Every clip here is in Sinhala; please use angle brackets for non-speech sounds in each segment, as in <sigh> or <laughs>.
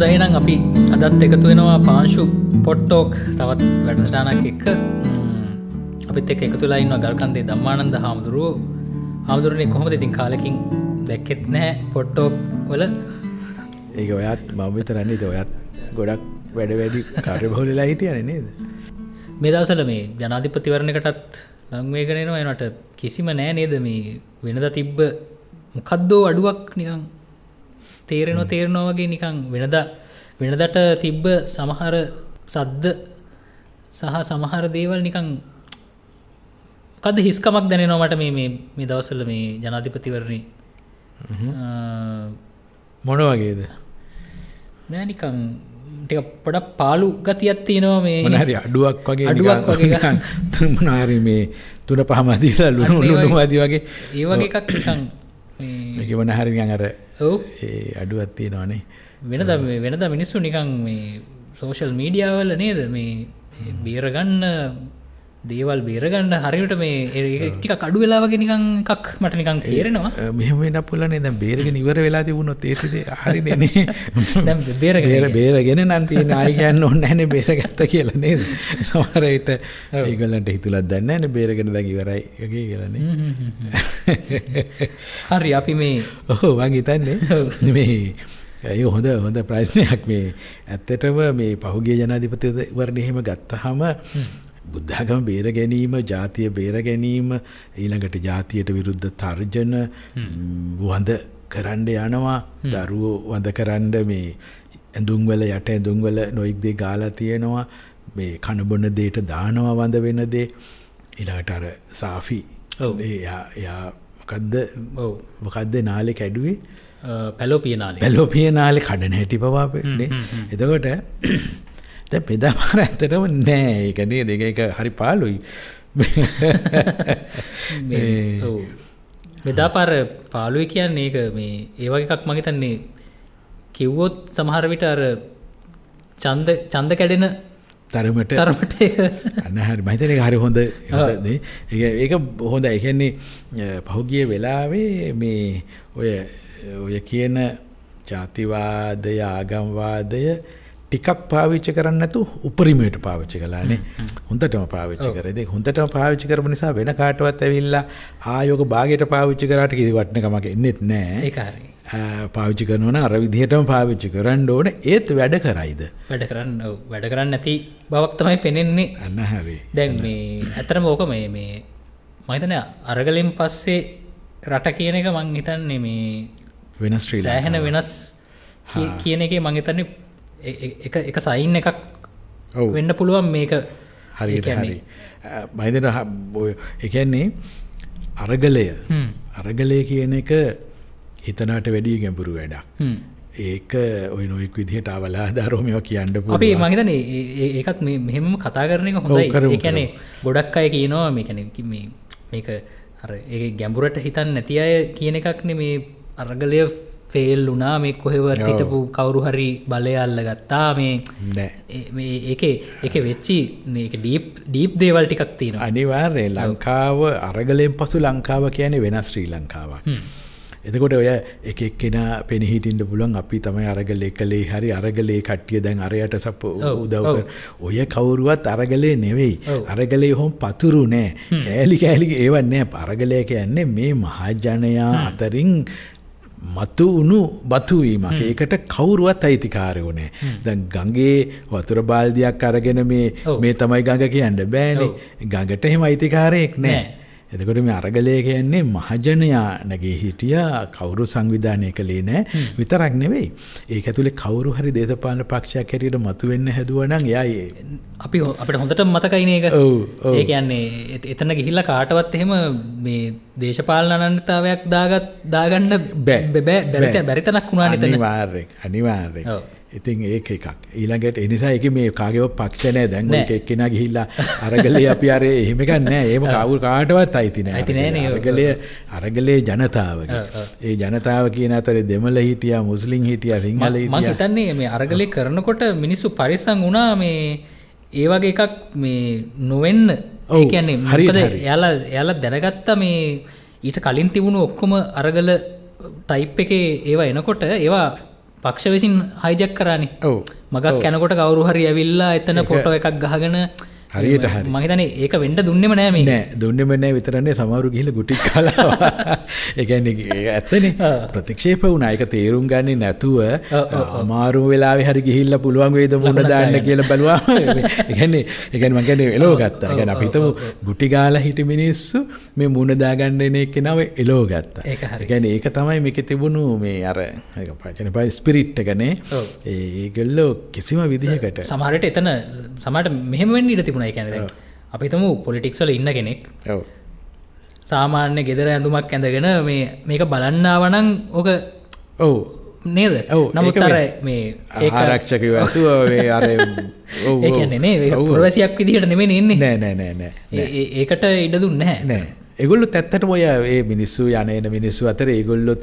හොඳ එනම් අපි අදත් එකතු වෙනවා පාංශු පොට්ටෝක් තවත් වැඩසටානක් එක්ක අපිත් එක් එකතු ලයින්න ගල්කන්දේ දම්මානන්ද හාමුදුරුව හාමුදුරණය කොහොම ඉතින් කාලකින් දැක්කෙත් නෑ පොට්ටෝක් වල ඒක ඔයත් මවිත රන්නේ ඔයත් ගොඩක් වැඩ වැඩි කරබහුලලා හිටිය නේද මේ දවසල මේ ජනාධිපතිවරණකටත් නංවේගෙනවා එනට කිසිම නෑ නේද මේ වෙනද තිබ්බ මොකද්දෝ අඩුවක් නිකං තේරෙන තේරනවාගේ නිකං වෙනද වෙනදට තිබ්බ සමහර සද්ද සහ සමහර දේවල් නිකං කද හිස්කමක් දැනනවාට මේ මේ දවසල මේ ජනාධිපතිවරණී මොන වගේද නෑනිකං පොඩක් පාලු ගතියත්ති නවා මේ හරි අඩුවක් වගේ අඩුවක් වගේ තුමනාරි මේ තුන පහමදීලා ලුණු ලුණු අදී වගේ ඒවගේ එකක් නිකං මේක වනහරිගන් අර අඩුවත්තිය නවානේ වෙනද වෙනද මිනිස්සු නිකං මේ සෝෂල් මීඩියාවල නේද මේ බේරගන්න දේවල් බේරගන්න හරිට මේ ටික කඩු වෙලාවගේ නිකං එකක් මට නිකං තේරෙනවා මෙම වෙන පුලන ද බේරග නිවර වෙලා තිබුණොත් ඒතිද හරිනන බේර බේර බේරගෙන නන්ති නායගන්න ඔන්න ඇන බේරගත්ත කියලනේ සමරයට ඒගලන්ට හිතුලත් දන්න ඇන බේරගෙන ද ඉවරයි යගේ කියලනේ හරි අපි මේ ඔහෝ වංගිතන්නේ මේ ඇය හොඳ හොඳ ප්‍රශ්නයක් මේ ඇත්තටම මේ පහුගේ ජනාධිපතිවරණ එහෙම ගත්තහම බුද්ධාගම බේර ගැනීම ජාතිය බේර ගැනීම ඊළඟට ජාතියට විරුද්ධ තර්ජන වඳ කරන්න යනවා දරුවෝ වඳ කරන්න මේ ඇඳුම්වල යට ඇඳුම්වල නොයික්දේ ගාලා තියෙනවා මේ කණබොන දේට දානවා වඳ වෙන දේ ඉලාට අර සාෆි එයා මොකක්ද මොකක්ද නාලෙ කැඩුවේ පැලෝපිය නාලේ පැලෝපිය නාලෙ කඩන හැටි පවාපන්නේ එතකොට දැන් බෙදාපාර ඇත්තටම නෑ ඒක නේද ඒක ඒක හරි පාළුයි <laughs> මේ ඔව් බෙදාපාර පාළුයි කියන්නේ ඒක මේ ඒ වගේ එකක් මම හිතන්නේ කිව්වොත් සමහර විට අර ඡන්ද ඡන්ද කැඩෙන තරමට තරමට අනහරි මහිතන එක හරි හොඳ <laughs> ඒක හොඳ එකන්නේ පහුගිය වෙලාවේ මේ ඔය ඔය කියන ජාතිවාදය ආගම්වාදය ටිකක් පාවිච්චි කරන්න නැතු උපරිමයට පාවිච්චි කලානේ හොඳටම පාවිච්චි කරේ හොඳටම පාවිච්චි කරම නිසා වෙන කාටවත් ඇවිල්ලා ආයෝක භාගයට පාවිච්චි කරාට කිසි වටිනකමක් එන්නේත් නැහැ පාවිච්චි කරනවන අර විදිහටම පාවිච්චි කරන්න ඕන ඒත් වැඩ කරයිද වැඩ කරන්න වැඩ කරන්න නැති බවක් තමයි පෙනෙන්නේ අන්න හරි දැන් මේ ඇතරම ඕක මේ මේ මහිතන අරගලින් පස්සේ රට කියන එක මං හිතන්නේ මේ වෙනස් ශ්‍රී සෑහෙන වෙනස් කියන එක මං හිතන්නේ එක සයින් එකක් වෙන්න පුළුවන් මේක හරි හරි බයිදන බෝය එකන්නේ අරගලය අරගලය කියන එක හිතනට වැඩිය ගැඹුරු වැඩක් ඒක ඔය නොයෙක් විදිහට අවලා ධරෝමයෝ කියන්න අපේ මගේතන ඒකත් මෙහෙම කතා කරන එක හොඳ කැනෙ ගොඩක් අය කියනවා මේකැන මේක ඒ ගැඹුරට හිතන් නැති අය කියන එකක්න මේ අරගලය ෆෙල් වුනා මේ කොහෙවත් හිටපු කවුරු හරි බලය අල්ල ගත්තා මේ එක එක වෙච්චි ඩීප් ඩීප් දේවල් ටිකක් තියෙන අනිවාර්ය ලංකාව අරගලයෙන් පසු ලංකාව කියන්නේ වෙන ශ්‍රී ලංකාවක් එතකොට ඔය එකක් කෙන පෙනහිටින්ට පුළුවන් අපි තමයි අරගලේ කළේ හරි අරගලේ කට්ටිය දැන් අරයට සප උදව් ඔය කවුරුවත් අරගලේ නෙවෙයි අරගලේ හොම් පතුරු නෑ කෑලි කෑලි ඒවන්නේ පරගලය කියන්නේ මේ මහජනයා අතරින් මතු වුණු බතුවීමක් ඒකට කවුරුවත් අයිතිකාරයෝ නෑ. දැන් ගඟේ වතුර බාල්දියක් අරගෙන මේ මේ තමයි ගඟ කියන්න බෑනේ. ගඟට එහෙම අයිතිකාරයෙක් නෑ. එතකොට මේ අරගලය කියන්නේ මහජනයා නැගී හිටිය කවුරු සංවිධානය කළේ නෑ විතරක් නෙවෙයි. ඒක ඇතුලේ කවුරු හරි දේශපාලන පක්ෂයක් හැටියට මතුවෙන්න හැදුවා නම් එයා අපි අපිට හොඳට මතකයින එක. ඔව්. ඒ කියන්නේ එතන ගිහිල්ලා කාටවත් එහෙම මේ දේශපාලන අනන්‍යතාවයක් දාගත් දාගන්න බැ බැරි තැනක් වුණා නේද? අනිවාර්යෙන්. අනිවාර්යෙන්. ඔව්. ඉතින් ඒ එකක් ඊළඟට එනිසා එක මේ කාගේව පක්ෂණය දැන් එක්කෙන ගිහිල්ලා අරගලේ අපි අරේ එහෙමක නෑ ඒම <laughs> කවුල් කාටවත් අයිතින අරගලය අරගලේ ජනතාව <laughs> ඒ ජනතාව කියන අතර දෙමල හිටිය මුස්ලිම් හිටිය සිංහල හිතන්නේ මේ අරගලේ කරනකොට මිනිස්සු පරිසං වුණා මේ ඒවගේ එකක් මේ නොවෙන්න ඒකන්නේ හරිද යාලා යාලා දැනගත්ත මේ ඊට කලින් තිබුණු ඔක්කොම අරගල ටයිප් එකේ ඒවා එනකොට ඒවා පක්ෂ විසින් හයිජක් කරන්නේ ඔව මගක් කැනකොට කවරු හරි ඇවිල්ලා එතන පොට එකක් ගහගෙන හරියට හරි මහිතන ඒක වෙන්ඩ දුන්නෙම නෑම නෑ දුන්නෙම නෑ විතරන්නේ සමරු ගිහිල ගුටි කලා එකැන ඇත්තන ප්‍රතික්ෂේප වුණනායක තේරුම් ගන්න නැතුව අමාරු වෙලා හරි ගිහිල්ල පුළුවන් වේද මුණ දාන්න කියල බලවා එකන්නේ එකන් මගැන එලෝ ගත්තා ගැන අපිතම ගුටි ගාල හිට මිනිස්සු මේ මුණදාගන්නන එක නව එලෝ ගත්තා ගැන ඒක තමයි මේක තිබුණු මේ අර පන පයි ස්පිරිට්ට ගනේ ඒගල්ලෝ කිසිම විදිහකට සමහරට එතන සමට මෙහෙමෙන් ඉඩ තිබ තිබුණයි කැන අපිතම පොලිටික්සල ඉන්න කෙනෙක් සාමාන්‍ය ගෙදර ඇඳුමක් ඇඳගෙන මේ මේක බලන්නාවනං ඕක ඔව නේද නමුතර මේ ඒරක්ෂක ඇතුව <laughs> රවැසියක් විදිහට නෙමෙන එන්නේ නෑ නෑ නෑ ඒකට ඉඩ දුන්න නෑ ගොල්ලු තැත්තට ඔය ඒ මිනිස්සු යනන මිනිස්සු අතර ඒගොල්ලොත්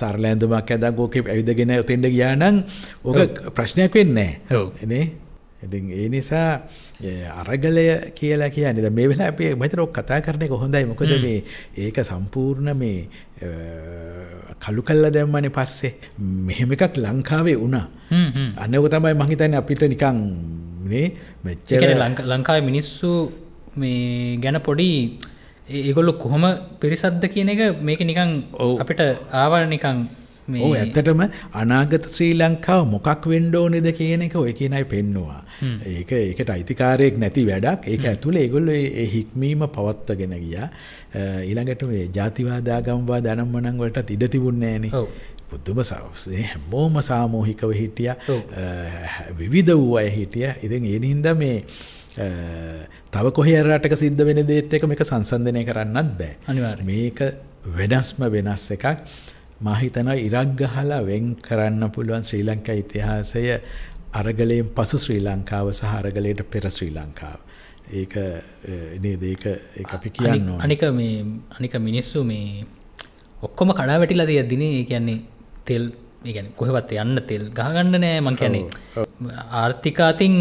සාරලෑන්දුමක් ඇදක් ෝක ඇවිදගෙන ඔතෙන්ට ගියානං ඕක ප්‍රශ්නයක් වෙන්නේ එනේ ඉතින් ඒ නිසා අරගලය කියලා කියන්නේ දැන් මේ වෙලාවේ අපි මෙතන ඔක් කතා කරන එක හොඳයි මොකද මේ ඒක සම්පූර්ණ මේ කලු කල්ලා දැම්මනේ පස්සේ මෙහෙම එකක් ලංකාවේ වුණා. අන්න ඒක තමයි මං හිතන්නේ අපිට නිකන් මේ මෙච්චර ලංකාවේ මිනිස්සු මේ ගැන පොඩි ඒගොල්ලො කොහොම පිරිසද්ද කියන එක මේක නිකන් අපිට ආවල් නිකන් ඕ ඇත්තටම අනාගත ශ්‍රී ලංකාව මොකක් වෙන්ඩෝනෙද කියන එක ඔය කියනයි පෙන්නවා. ඒක ඒකට අයිතිකාරයෙක් නැති වැඩක් ඒක ඇතුළ ඒගොල්ල හික්මීම පවත්වගෙන ගිය ඊළඟට මේ ජාතිවාදාගම්වා දනම්මනං වලට ඉඩ තිබුන්නේන පුද්දුම සවසේ හැමෝම සාමෝහිකව හිටිය විවිධ වූ අය හිටිය ඉතින් ඒනින්ද මේ තව කොහරටක සිද්ධ වෙන දේත් එක මේක සංසන්ධනය කරන්නත් බෑ මේක වෙනස්ම වෙනස් එකක් මා හිතනවා ඉරක් ගහලා වෙන් කරන්න පුළුවන් ශ්‍රී ලංකා ඉතිහාසය අරගලයෙන් පසු ශ්‍රී ලංකාව සහ අරගලයට පෙර ශ්‍රී ලංකාව. ඒක නේද ඒක අපි කියන්න අනික මේ අනික මිනිස්සු මේ ඔක්කොම කඩා වැටිලා තියද්දින ඒ කියන්නේ තෙල් ඒගැන කොහෙවත් යන්න තෙල් ගහගන්න නෑ මං කියැනේ ආර්ථිකාතින්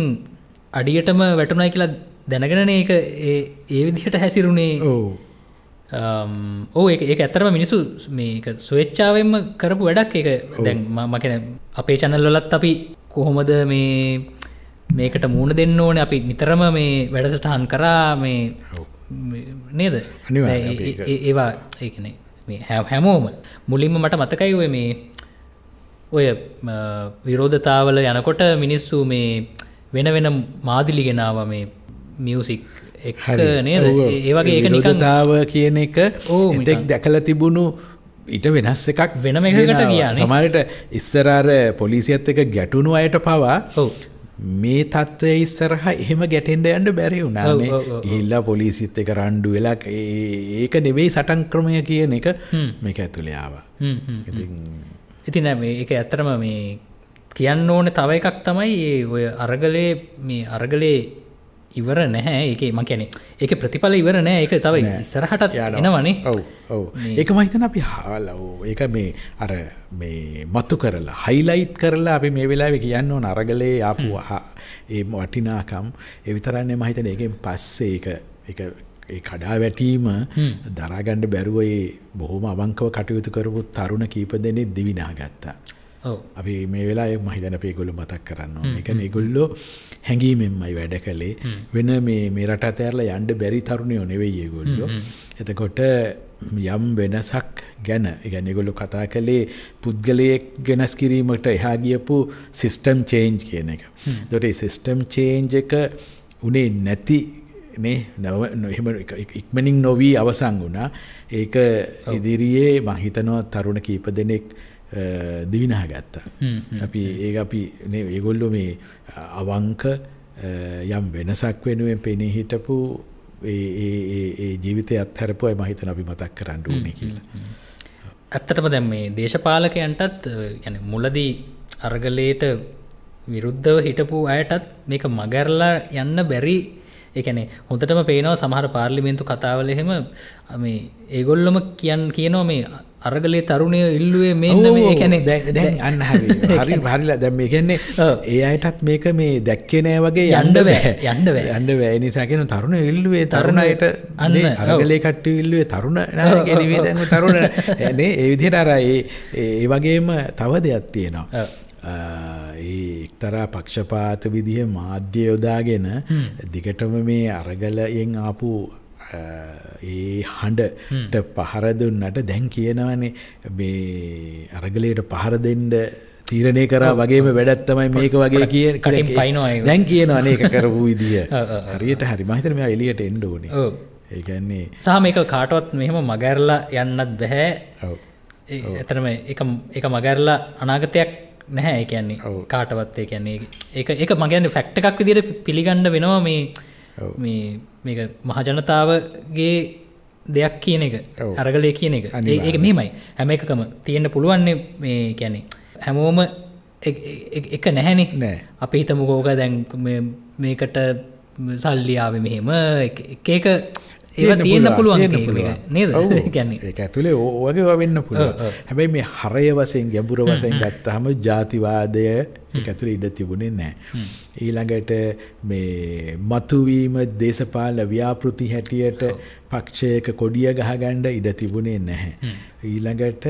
අඩියටම වැටුනයි කියලා දැනගෙන ඒක ඒ විදිහට හැසිරුණේ ඕ ඕ um, ඒක ඇතරම මිනිසු මේක ස්වේච්චාවෙන්ම කරපු වැඩක් එක දැන් මකෙන අපේ චැනල්ලොලත් අපි කොහොමද මේ මේකට මූුණ දෙන්න ඕන අපි නිතරම මේ වැඩසටහන් කරා මේ නේද ඒවා ඒකනේ මේ හැමෝම මුලින්ම මට මතකයි ඔය මේ ඔය විරෝධතාවල යනකොට මිනිස්සු මේ වෙන වෙන මාදිලි ගෙනාව මේ මියසික් එක් නේද ඒවගේ ඒක නිකතාව කියන එක එතෙක් දැකල තිබුණු ඊට වෙනස් එකක් වෙනම එකට කියා සමරට ඉස්සරාර පොලිසියත් එක ගැටුණු අයට පවා මේ තත්ත්වය ඉස්සරහ එහෙම ගැටෙන්ඩ යන්ට බැරි වුණානේ ගිල්ලා පොලිසිත් එක රණ්ඩු වෙලක් ඒක නෙවෙයි සටන් ක්‍රමය කියන එක මේක ඇතුළයාව ඉති නෑ ඒක ඇත්තරම මේ කියන්න ඕන තව එකක් තමයි ඔය අරගලේ මේ අරගලේ ඉවර නැහැ එක ම කැනෙ එක ප්‍රතිඵල ඉවර නෑ එක තවයි සරහටත් යනවනේ ඔව ඔව ඒක මහිතන අපි හාලවෝ ඒක මේ අර මේ මත්තු කරලා හයිලයිට් කරලා අපි මේ වෙලාව කියන්න ඕන අරගලේ ආපුහා ඒ වටිනාකම් එවිතරන්නේ මහිතන එකෙන් පස්සේ එක එක ඒ කඩා වැටීම දරාගණ්ඩ බැරුවයේ බොහොම අවංකව කටයුතු කරපුත් තරුණ කීප දෙනෙ දිවිනා ගත්තා අපි මේ වෙලා මහිතන පේගොලු මතක් කරන්න එක ඒගොල්ලෝ හැඟීමෙන්මයි වැඩ කළේ වෙන මේ මේ රට තෑරල යන්ඩ බැරි තරුණයෝ නෙවෙයි ඒගොල්ලෝ එතකොට යම් වෙනසක් ගැන ගැන ගොල්ලු කතා කළේ පුද්ගලයෙක් ගෙනස් කිරීමට එහා ගියපු සිිස්ටම් චේන්ජ් කියන එක දොට සිිස්ටම් චේන්ජ එක උනේ නැති මේ නැව නොහෙම ඉක්මනින් නොවී අවසං වුණා ඒක ඉදිරියේ මහිතනව තරුණ කීප දෙනෙක් දෙවිනහ ගත්තා. අපි ඒ අපි ඒගොල්ලො මේ අවංක යම් වෙනසක් වෙනුවෙන් පෙනී හිටපු ඒ ජීවිතය අත්හැරපුයි මහිතන අපි මතක් කරන්න ඕනේ කියලා. ඇත්තටම දැම් මේ දේශපාලකයන්ටත් ගැන මුලදී අර්ගලයට විරුද්ධව හිටපු අයටත් මේක මගැරලා යන්න බැරි එකනේ හොඳටම පේනව සමහර පාර්ලිමේන්තු කතාවල එහෙම මේ ඒගොල්ලොම කියන් කියනෝ මේ අරගලේ තරුණය ඉල්ලුවේ මෙන්න මේකැනෙ දැන් අන්න හරි <laughs> හරිලා දැම් එකන්නේ ඒ අයටත් මේක මේ දැක්කේ නෑ වගේ යන්ඩ බෑ යන්ඩ යන්ඩ වැෑ නිසාගෙන තරුණ ඉල්ලුවේ තරුණයට අන්න අරගලේ කට්ටි ඉල්ලුවේ තරුණ ගැනවේ දැන්න තරුණ ඇනේ <laughs> ඒවිදියට අරයි ඒ වගේම තව දෙයක් තියෙනවා එක්තරා පක්ෂපාත විදිහ මාධ්‍ය යොදාගෙන දිගටම මේ අරගලයෙන් ආපු ඒ හඬට පහරදුන්නට දැන් කියනවනේ මේ අරගලයට පහර දෙන්ඩ තීරණය කරා වගේම වැඩත් තමයි මේක වගේ කිය කටින් පයිනවා දැන් කියනවා ඒක කරපු විදිිය <laughs> හරියට හරි මහිතර මෙයා එලියට එන්ඩෝන ඒන්නේ සහ මේක කාටවත් මෙහෙම මගැරලා යන්නත් බැහැ එතනම එක මගැරලා අනාගතයක් නැහැ කියන්නේ කාටවත්තය කියන්නේ ඒ එක මගැන්න ෆැක්ට එකක් විදිර පිළිගණ්ඩ වෙනවා මේ මේ මහජනතාවගේ දෙයක් කියන එක අරගලය කියන එක ඒක මෙමයි හැම එකකම තියෙන්න්න පුළුවන්නේ මේ කියන්නේ හැමෝම එක නැහැනෙ අපි හිතම ගෝක දැන් මේකට සල්ලියාව මෙහෙම එකක ඒ තියන්න පුළුවන් නේද එක ඇතුළේ ඕවගේ වෙන්න පුළුව හැබැයි මේ හරය වසයෙන් ගැඹුර වසයෙන් ගත්තහම ජාතිවාදය ඇතුළ ඉඩ තිබුණේ නෑ. ඊළඟට මේ මතුවීම දේශපාල ව්‍යාපෘති හැටියට පක්ෂයක කොඩිය ගහගණ්ඩ ඉඩ තිබුණේ නැහැ. ඊළඟට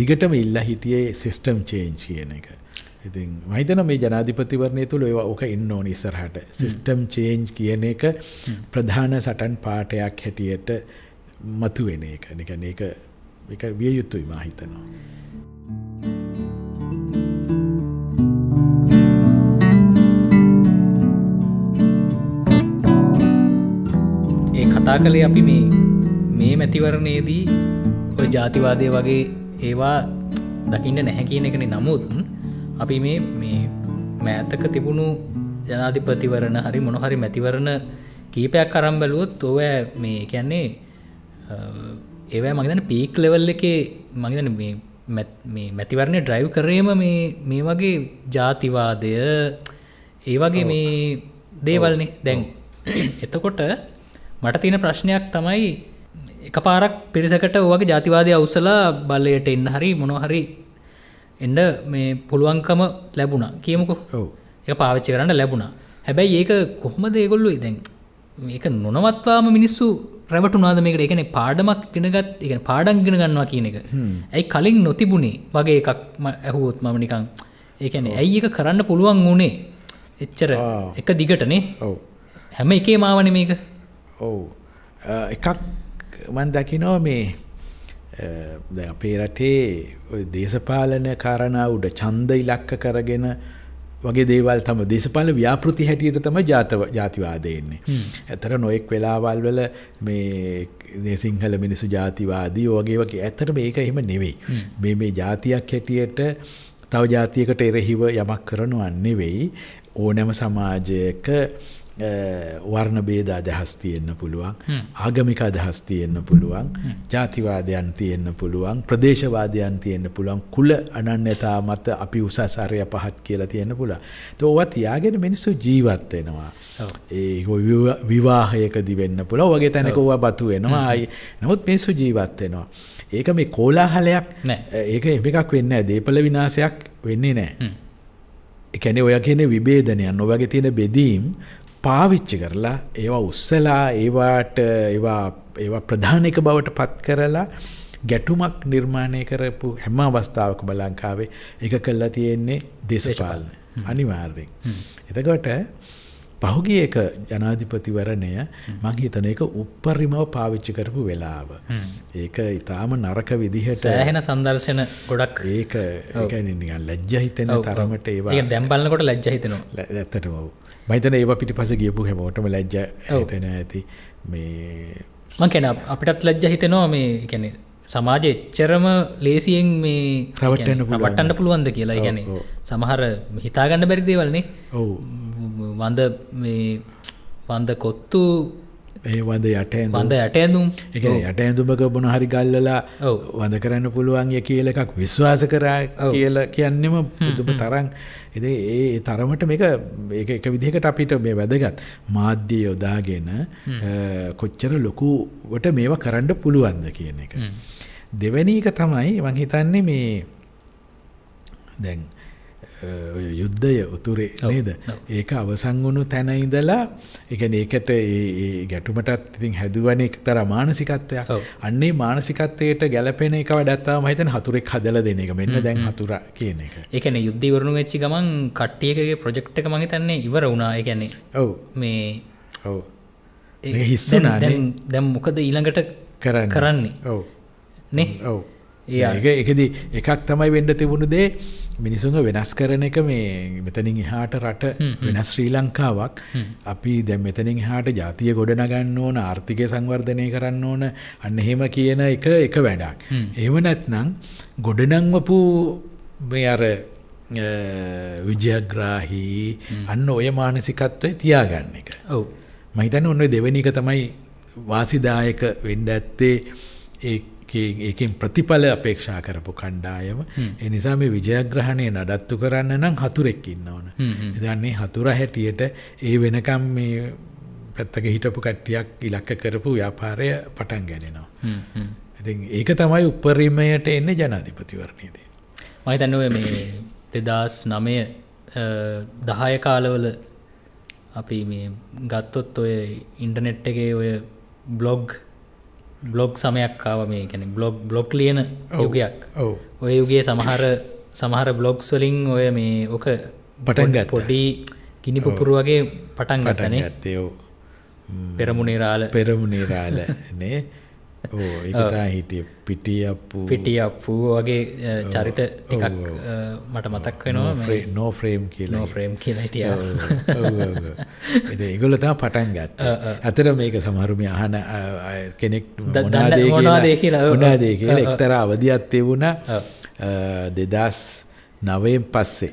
දිගටම ඉල්ලා හිටියේ සිිස්ටම් චේන්ච් කියන එක. ඉතින් මහිතන මේ ජනාධිපතිවරණය තුළ ඒවා ඕක ඉන්න ඕන ඉස්සරහට සිස්ටම් චේන්ජ් කියන එක ප්‍රධාන සටන් පාටයක් හැටියට මතුවෙන එක නිකන් ඒක එක විය යුතුයි මා හිතනවා. ඒ කතා කළේ අපි මේ මේ මැතිවරණයේදී ඔය ජාතිවාදය වගේ ඒවා දකින්න නැහැ කියන එකනේ නමුත් අපි මේ මේ මෑතක තිබුණු ජනාධිපතිවරණ හරි මොනොහරි මැතිවරණ කීපයක් කරම් බැලුවොත් ඔව මේ කියන්නේ ඒවෑ මගේදන පීක් ලෙවල් එක මගේදන මේ මැතිවරණය ඩ්‍රයිව් කරේම මේ මේ වගේ ජාතිවාදය ඒ වගේ මේ දේවල්නේ දැන් එතකොට මට තියෙන ප්‍රශ්නයක් තමයි එක පාරක් පිරිසකට වගේ ජාතිවාදය අවසලා බලයට එන්න හරි මොනොහරි එඩ මේ පුළුවන්කම ලැබුණා කියමුකු ඒ පාවිච්චි කරන්න ලැබුණා හැබැයි ඒක කොහොමද ඒගොල්ලු ඉදැන් මේක නොනවත්වාම මිනිස්සු රැවටුනාද මේකට එකන පාඩමක් ගෙනගත් එක පාඩක් ගෙන ගන්නවා කියන එක ඇයි කලින් නොතිබුණේ වගේ එකක් ඇහුවොත් මම නිකං ඒකැන ඇයි එක කරන්න පුළුවන් වුණේ එච්චර එක දිගටනේ ඔව හැම එකේ මාවන මේක ඔවු එකක් මන් දකිනෝ මේ ද අපේ රටේ දේශපාලන කාරණාවට චන්ද ඉලක්ක කරගෙන වගේ දේවල් තම දේශපාල ව්‍යාපෘති හැටියට තම ජාතව ජාතිවාදයෙන්නේ. ඇතර නොයෙක් වෙලාවල් වල මේ සිංහල මිනිසු ජාතිවාදී ඕගේ වගේ ඇතට මේක එහෙම නෙවෙයි. මේ මේ ජාතියක් හැටියට තව ජාතියකට එරෙහිව යමක් කරනු අන්නෙවෙයි ඕනෑම සමාජයක වර්ණ බේද අදහස් තියෙන්න පුළුවන් ආගමික අදහස් තියෙන්න පුළුවන් ජාතිවාදයන් තියෙන්න පුළුවන් ප්‍රදේශවාදයන් තියෙන්න පුළුවන් කුල අනන්‍යතා මත අපි උසසාරය පහත් කියලා තියෙන පුළා තෝව තියාගෙන මිනිස්සු ජීවත් වෙනවා ඒ විවාහයකදි වෙන්න පුළ වගේ තැනකවා බතු වෙනවා අයි නමුත් මිනිස්සු ජීවත් වෙනවා ඒක මේ කෝලාහලයක් ඒක එම එකක් වෙන්න දේපල විනාසයක් වෙන්නේ නෑ එකැන ඔය කියන විබේධනයන් ඔවගේ තියෙන බෙදීම් පාවිච්චි කරලා ඒවා උස්සලා ඒවාට ඒවා ප්‍රධානක බවට පත් කරලා ගැටුමක් නිර්මාණය කරපු හැම අවස්ථාවකම ලංකාවේ එක කල්ලා තියෙන්නේ දේශපාලන අනිවාර්යෙන්. එතකොට පහුගේ එක ජනාධිපතිවරණය මං හිතන එක උපරිමව පාවිච්චි කරපු වෙලාව. ඒක ඉතාම නරක විදිහට ඇහෙන සදර්ශන ගොඩක් ඒක ඒකනිගන් ලැජ්ජහිතන තරමට ඒවා දැම්බල්ලකොට ලැජ්ජහිතනවා ඇත්තට ඔවු මහිතන ඒවා පිටි පස ගියපු හැමෝටම ලැජ්ජ ඇතන ඇති මේ මකෙන අපිටත් ලැජ්ජ හිතනවා මේ කැනෙ සමාජ එච්චරම ලේසියෙන් මේ රවටන්න පටන්න පුළුවන්ද කියලා ගැන සමහර හිතාගන්න බැරිදේවලන්නේ ඔවු වඳ මේ වඳ කොත්තු ඒ වඳ යට වඳ යට ඇඳුම් එක යට ඇඳුමක බොන හරි ගල්ලලා වඳ කරන්න පුළුවන්ය කියල එකක් විශ්වාස කරා කියල කියන්නෙම පුදුම තරන් එද ඒ තරමට මේක එක විදිහකට අපිට මේ වැදගත් මාධ්‍ය යොදාගෙන කොච්චර ලොකුවට මේවා කරන්න පුළුවන්ද කියන එක. දෙවැනි එක තමයි මං හිතන්නේ මේ දැන්. යුද්ධය උතුරේ නේද ඒක අවසං වුණු තැන ඉඳලා එකන ඒකට ගැටුමටත් ඉතින් හැදුවන එක තර මානසිකත්වයක් අන්නේ මානසිකත්වයට ගැලපෙන එක වැඩත්තා මහිතන හතුරෙක් හදල දෙන එක මෙන්න දැන් හතුර කියන එක එකන යුද්ධවරුණු වෙච්චි ගමන් කට්ටියකගේ ප්‍රජෙක්්ක මගේ තන්නේ ඉවර වුණා එකන්නේ ඔව මේ ඔව හිස්සුනා දැම් මොකද ඊළඟට කරන්න කරන්නේ ඔව නේ ඔව ඒ එකදී එකක් තමයි වෙන්ඩ තිබුණු දේ මිනිසුන්ව වෙනස් කරන එක මේ මෙතනින් එහාට රට වෙනස් ශ්‍රී ලංකාවක් අපි දැ මෙතනින් හාට ජාතිය ගොඩනගන්න ඕන ආර්ථිකය සංවර්ධනය කරන්න ඕන අන්න එහෙම කියන එක එක වැඩක්. එහෙම නැත්නම් ගොඩනංවපු මේ අර විජයග්‍රාහි අන්න ඔය මානසිකත්වය තියාගන්න එක. ඔව මහිතන ඔන්න දෙවැනික තමයි වාසිදායක වෙන්ඩ ඇත්තේ ඒ ඒකෙන් ප්‍රතිඵල අපේක්ෂා කරපු කණ්ඩායම එනිසා මේ විජයග්‍රහණය නඩත්තු කරන්න නම් හතුරෙක් ඉන්න ඕන. දන්නේ හතුර හැටියට ඒ වෙනකම් මේ පැත්තක හිටපු කට්ටියක් ඉලක්ක කරපු ව්‍යාපාරය පටන් ගැනෙනවා. ඉති ඒක තමයි උපරිමයට එන්න ජනාධිපතිවරණයද. මහිතනුව මේ දෙදස් නමය දහය කාලවල අපි මේ ගත්තොත් ඔය ඉන්ටනෙට් එකේ ඔය බ්ලොග් බ්ලොග් සමයක් ආව මේ ගැන බ්ලොග් බ්ලොග් ලියන යුගයක් ඔය යුගේ සමහර සමහර බ්ලොග්ස් වලින් ඔය මේ ඕක පටන්ගත් පොඩි ගිනි පුපුරු වගේ පටන් ගතනේ ඇත්තයෝ පෙරමුණේ රාල පෙරමුණේ රාල නේ ඒතා හිටිය පිටියප්පු පිටියප්පු වගේ චරිත ටිකක් මට මතක් වෙනවා නෝ ෆ්‍රේම් කියලා ෆ්‍රේම් කියලා හිටිය ඒගොල තා පටන් ගත් ඇතර <laughs> මේක සමහරුම අහන කෙනෙක් දනාදේ උනාදේ කියලා එක්තර අවධියත්තේ වුණ දෙදස් නවයෙන් පස්සේ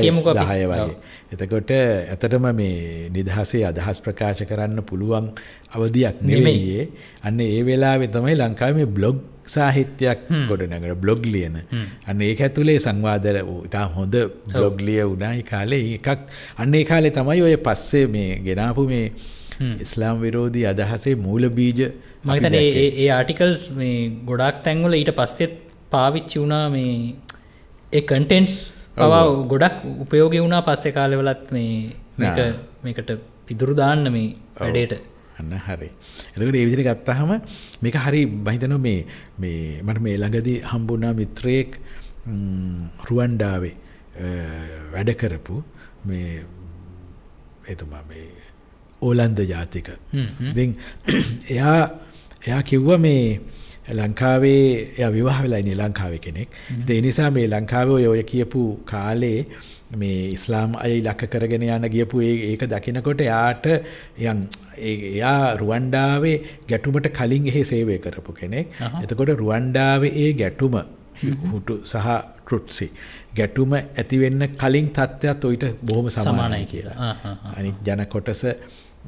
දහය වගේ එතකොට ඇතටම මේ නිදහසේ අදහස් ප්‍රකාශ කරන්න පුළුවන් අවධියක් නෙවෙයි අන්න ඒ වෙලාවේ තමයි ලංකාවේ මේ බ්ලොග් සාහිත්‍යයක් ගොඩනගන බ්ලොග් ලියන අන්න ඒක ඇතුලේ සංවාද ඉතා හොඳ බ්ලොග් ලිය වුණා ඒ කාලේ එකක් අන්න ඒ කාලේ තමයි ඔය පස්සේ මේ ගෙනාපු මේ ඉස්ලාම් විරෝධී අදහසේ මූල බීජ මගතන ඒ ආටිකල්ස් මේ ගොඩක් තැන්වල ඊට පස්සෙත් පාවිච්චි වුණා මේ ඒ කටෙන්ටස් පවා ගොඩක් උපයෝග වුණා පස්සෙ කාලවලත් මේ මේකට පිදුරුදාන්න මේ වැඩේට අන්න හරි එතකට ඒවිදිරි ගත්තහම මේක හරි බහිතන මේ මේ මට මේ ළඟදී හම්බුනා මිත්‍රයෙක් රුවන්ඩාවේ වැඩ කරපු මේ එතුමා මේ ඕලන්ද ජාතික දෙ එයා එයා කිව්ව මේ ලංකාවේ එය විවාහ වෙලායිනේ ලංකාවේ කෙනෙක්. ඒ නිසා මේ ලංකාවේ ඔය කියපු කාලේ මේ ඉස්ලාම් අය ලක්ක කරගෙන යන ගියපු ඒක දකිනකොට යාට යන් එයා රුවන්ඩාවේ ගැටුමට කලින් එහි සේවය කරපු කෙනෙක්. එතකොට රුවන්ඩාවේ ඒ ගැටුම හුටු සහ ටෘට්සි. ගැටුම ඇතිවෙන්න කලින් තත්ත්වයක් ඔයිට බොහොම සමානයි කියලා. අනික් ජන කොටස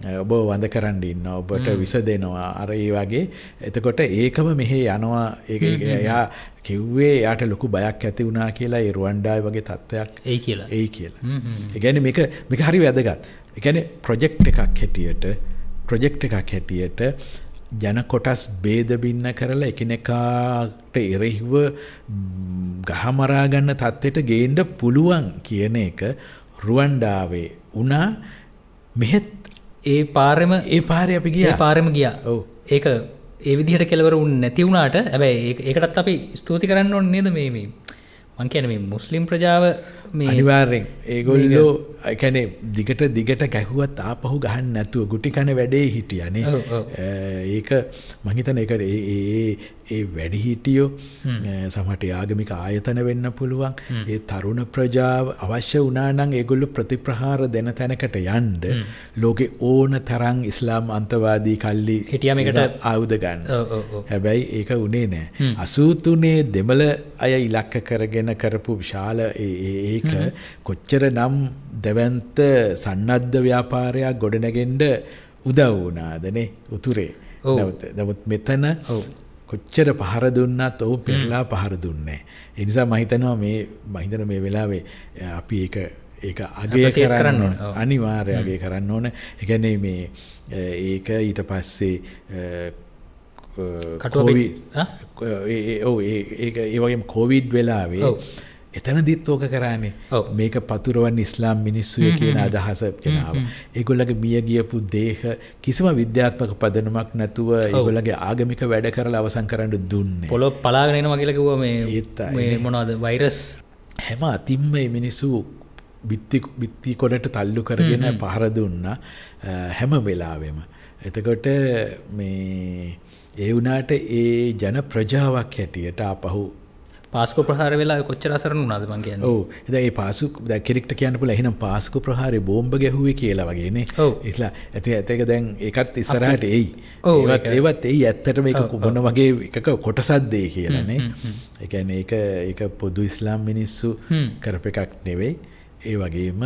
ඔබ වඳ කරන්න ඉන්න ඔබට විස දෙනවා අර ඒ වගේ එතකොට ඒකම මෙහෙ යනවා ඒ එයා කිව්වේ යාට ලොකු බයක් ඇති වුණා කියලා ඒ රුවන්ඩායි වගේ තත්ත්වයක් ඒ කියලා ඒ කියලා එකගැන මේක මේක හරි වැදගත් එකන ප්‍රොජෙක්් එකක් හැටියට ප්‍රොජෙක්් එකක් හැටියට ජන කොටස් බේදබින්න කරලා එකනෙකාට එරෙහිව ගහමරාගන්න තත්ත්වයට ගේන්ඩ පුළුවන් කියන එක රුවන්ඩාවේ වනා මෙහෙත් ඒ පාරම ඒ පාරය අපි ගිය පාරම ගියා ඔව ඒක ඒ විදිහට කෙලවර උන් නැතිවුණට ඇබැයි ඒකටත් අපි ස්තුති කරන්න ඔන්න නේද මේ මං කියන මේ මුස්ලිම් ප්‍රජාව අනිවාර්රෙන් ඒගොල්ලෝ එකැනේ දිගට දිගට කැහුවත් ආපහු ගහන්න නැතුව ගුටි කන වැඩේ හිටියනේ ඒක මහිතන එකට ඒ ඒ වැඩිහිටියෝ සමට ආගමික ආයතන වෙන්න පුළුවන් ඒ තරුණ ප්‍රජාව අවශ්‍ය වනානං ඒගොල්ලු ප්‍රතිප්‍රහාර දෙන තැනකට යන්ඩ ලෝකෙ ඕන තරං ඉස්ලාම් අන්තවාදී කල්ලි හිටියමකට අවුද ගන්න හැබැයි ඒක උනේ නෑ අසූතුනේ දෙමල අය ඉලක්ක කරගෙන කරපු විශාල ඒක කොච්චර නම් දැවන්ත සන්නද්ධ ව්‍යාපාරයක් ගොඩනගෙන්ඩ උදව් වනාදනේ උතුරේ නමුත් මෙතන කොච්චර පහර දුන්නත් ඔහු පෙරලා පහර දුන්නේ. ඒ නිසා මම හිතනවා මේ මම හිතන මේ වෙලාවේ අපි ඒක ඒක අගය කරන්න ඕන. අනිවාර්යයෙන් අගය කරන්න ඕන. ඒ කියන්නේ මේ ඒක ඊට පස්සේ කටෝවි ඔව් ඒ ඒ වගේම කොවිඩ් වෙලාවේ එතනදිත් ඕක කරන්නේ මේක පතුරුවන් ඉස්ලාම් මිනිස්සුය කියන අදහස කෙනාව. ඒගොල්ලගේ මිය ගියපු දේහ කිසිම විද්‍යාත්මක පදනමක් නැතුව ඒගොල්ලගේ ආගමික වැඩ කරලා අවසන් කරන්න දුන්නේ. පොලො පලාගෙනනවා කියලා කිව්වා මේ මොනවද වෛරස් හැම අතින් මේ මිනිස්සු බිත්ති කොටට තල්ලු කරගෙන පහර දුන්න හැම වෙලාවෙම. එතකොට මේ ඒ වුණාට ඒ ජන ප්‍රජාවක් හැටියට අපහු පාස්කු ප්‍රහර වෙලා කොච්චර අසරන වුණාද මං කියන්නේ. ඔව්. දැන් ඒ පාසු දැන් කෙනෙක්ට කියන්න පුළුවන් එහෙනම් පාස්කු ප්‍රහාරේ බෝම්බ ගැහුවේ කියලා වගේනේ. ඉස්ලා ඇති ඇතේක දැන් ඒකත් ඉස්සරහට එයි. ඒවත් ඒවත් එයි ඇත්තට මේක මොන වගේ එකක කොටසක් දෙයි කියලානේ. ඒ කියන්නේ ඒක ඒක පොදු ඉස්ලාම් මිනිස්සු කරප එකක් නෙවෙයි. ඒ වගේම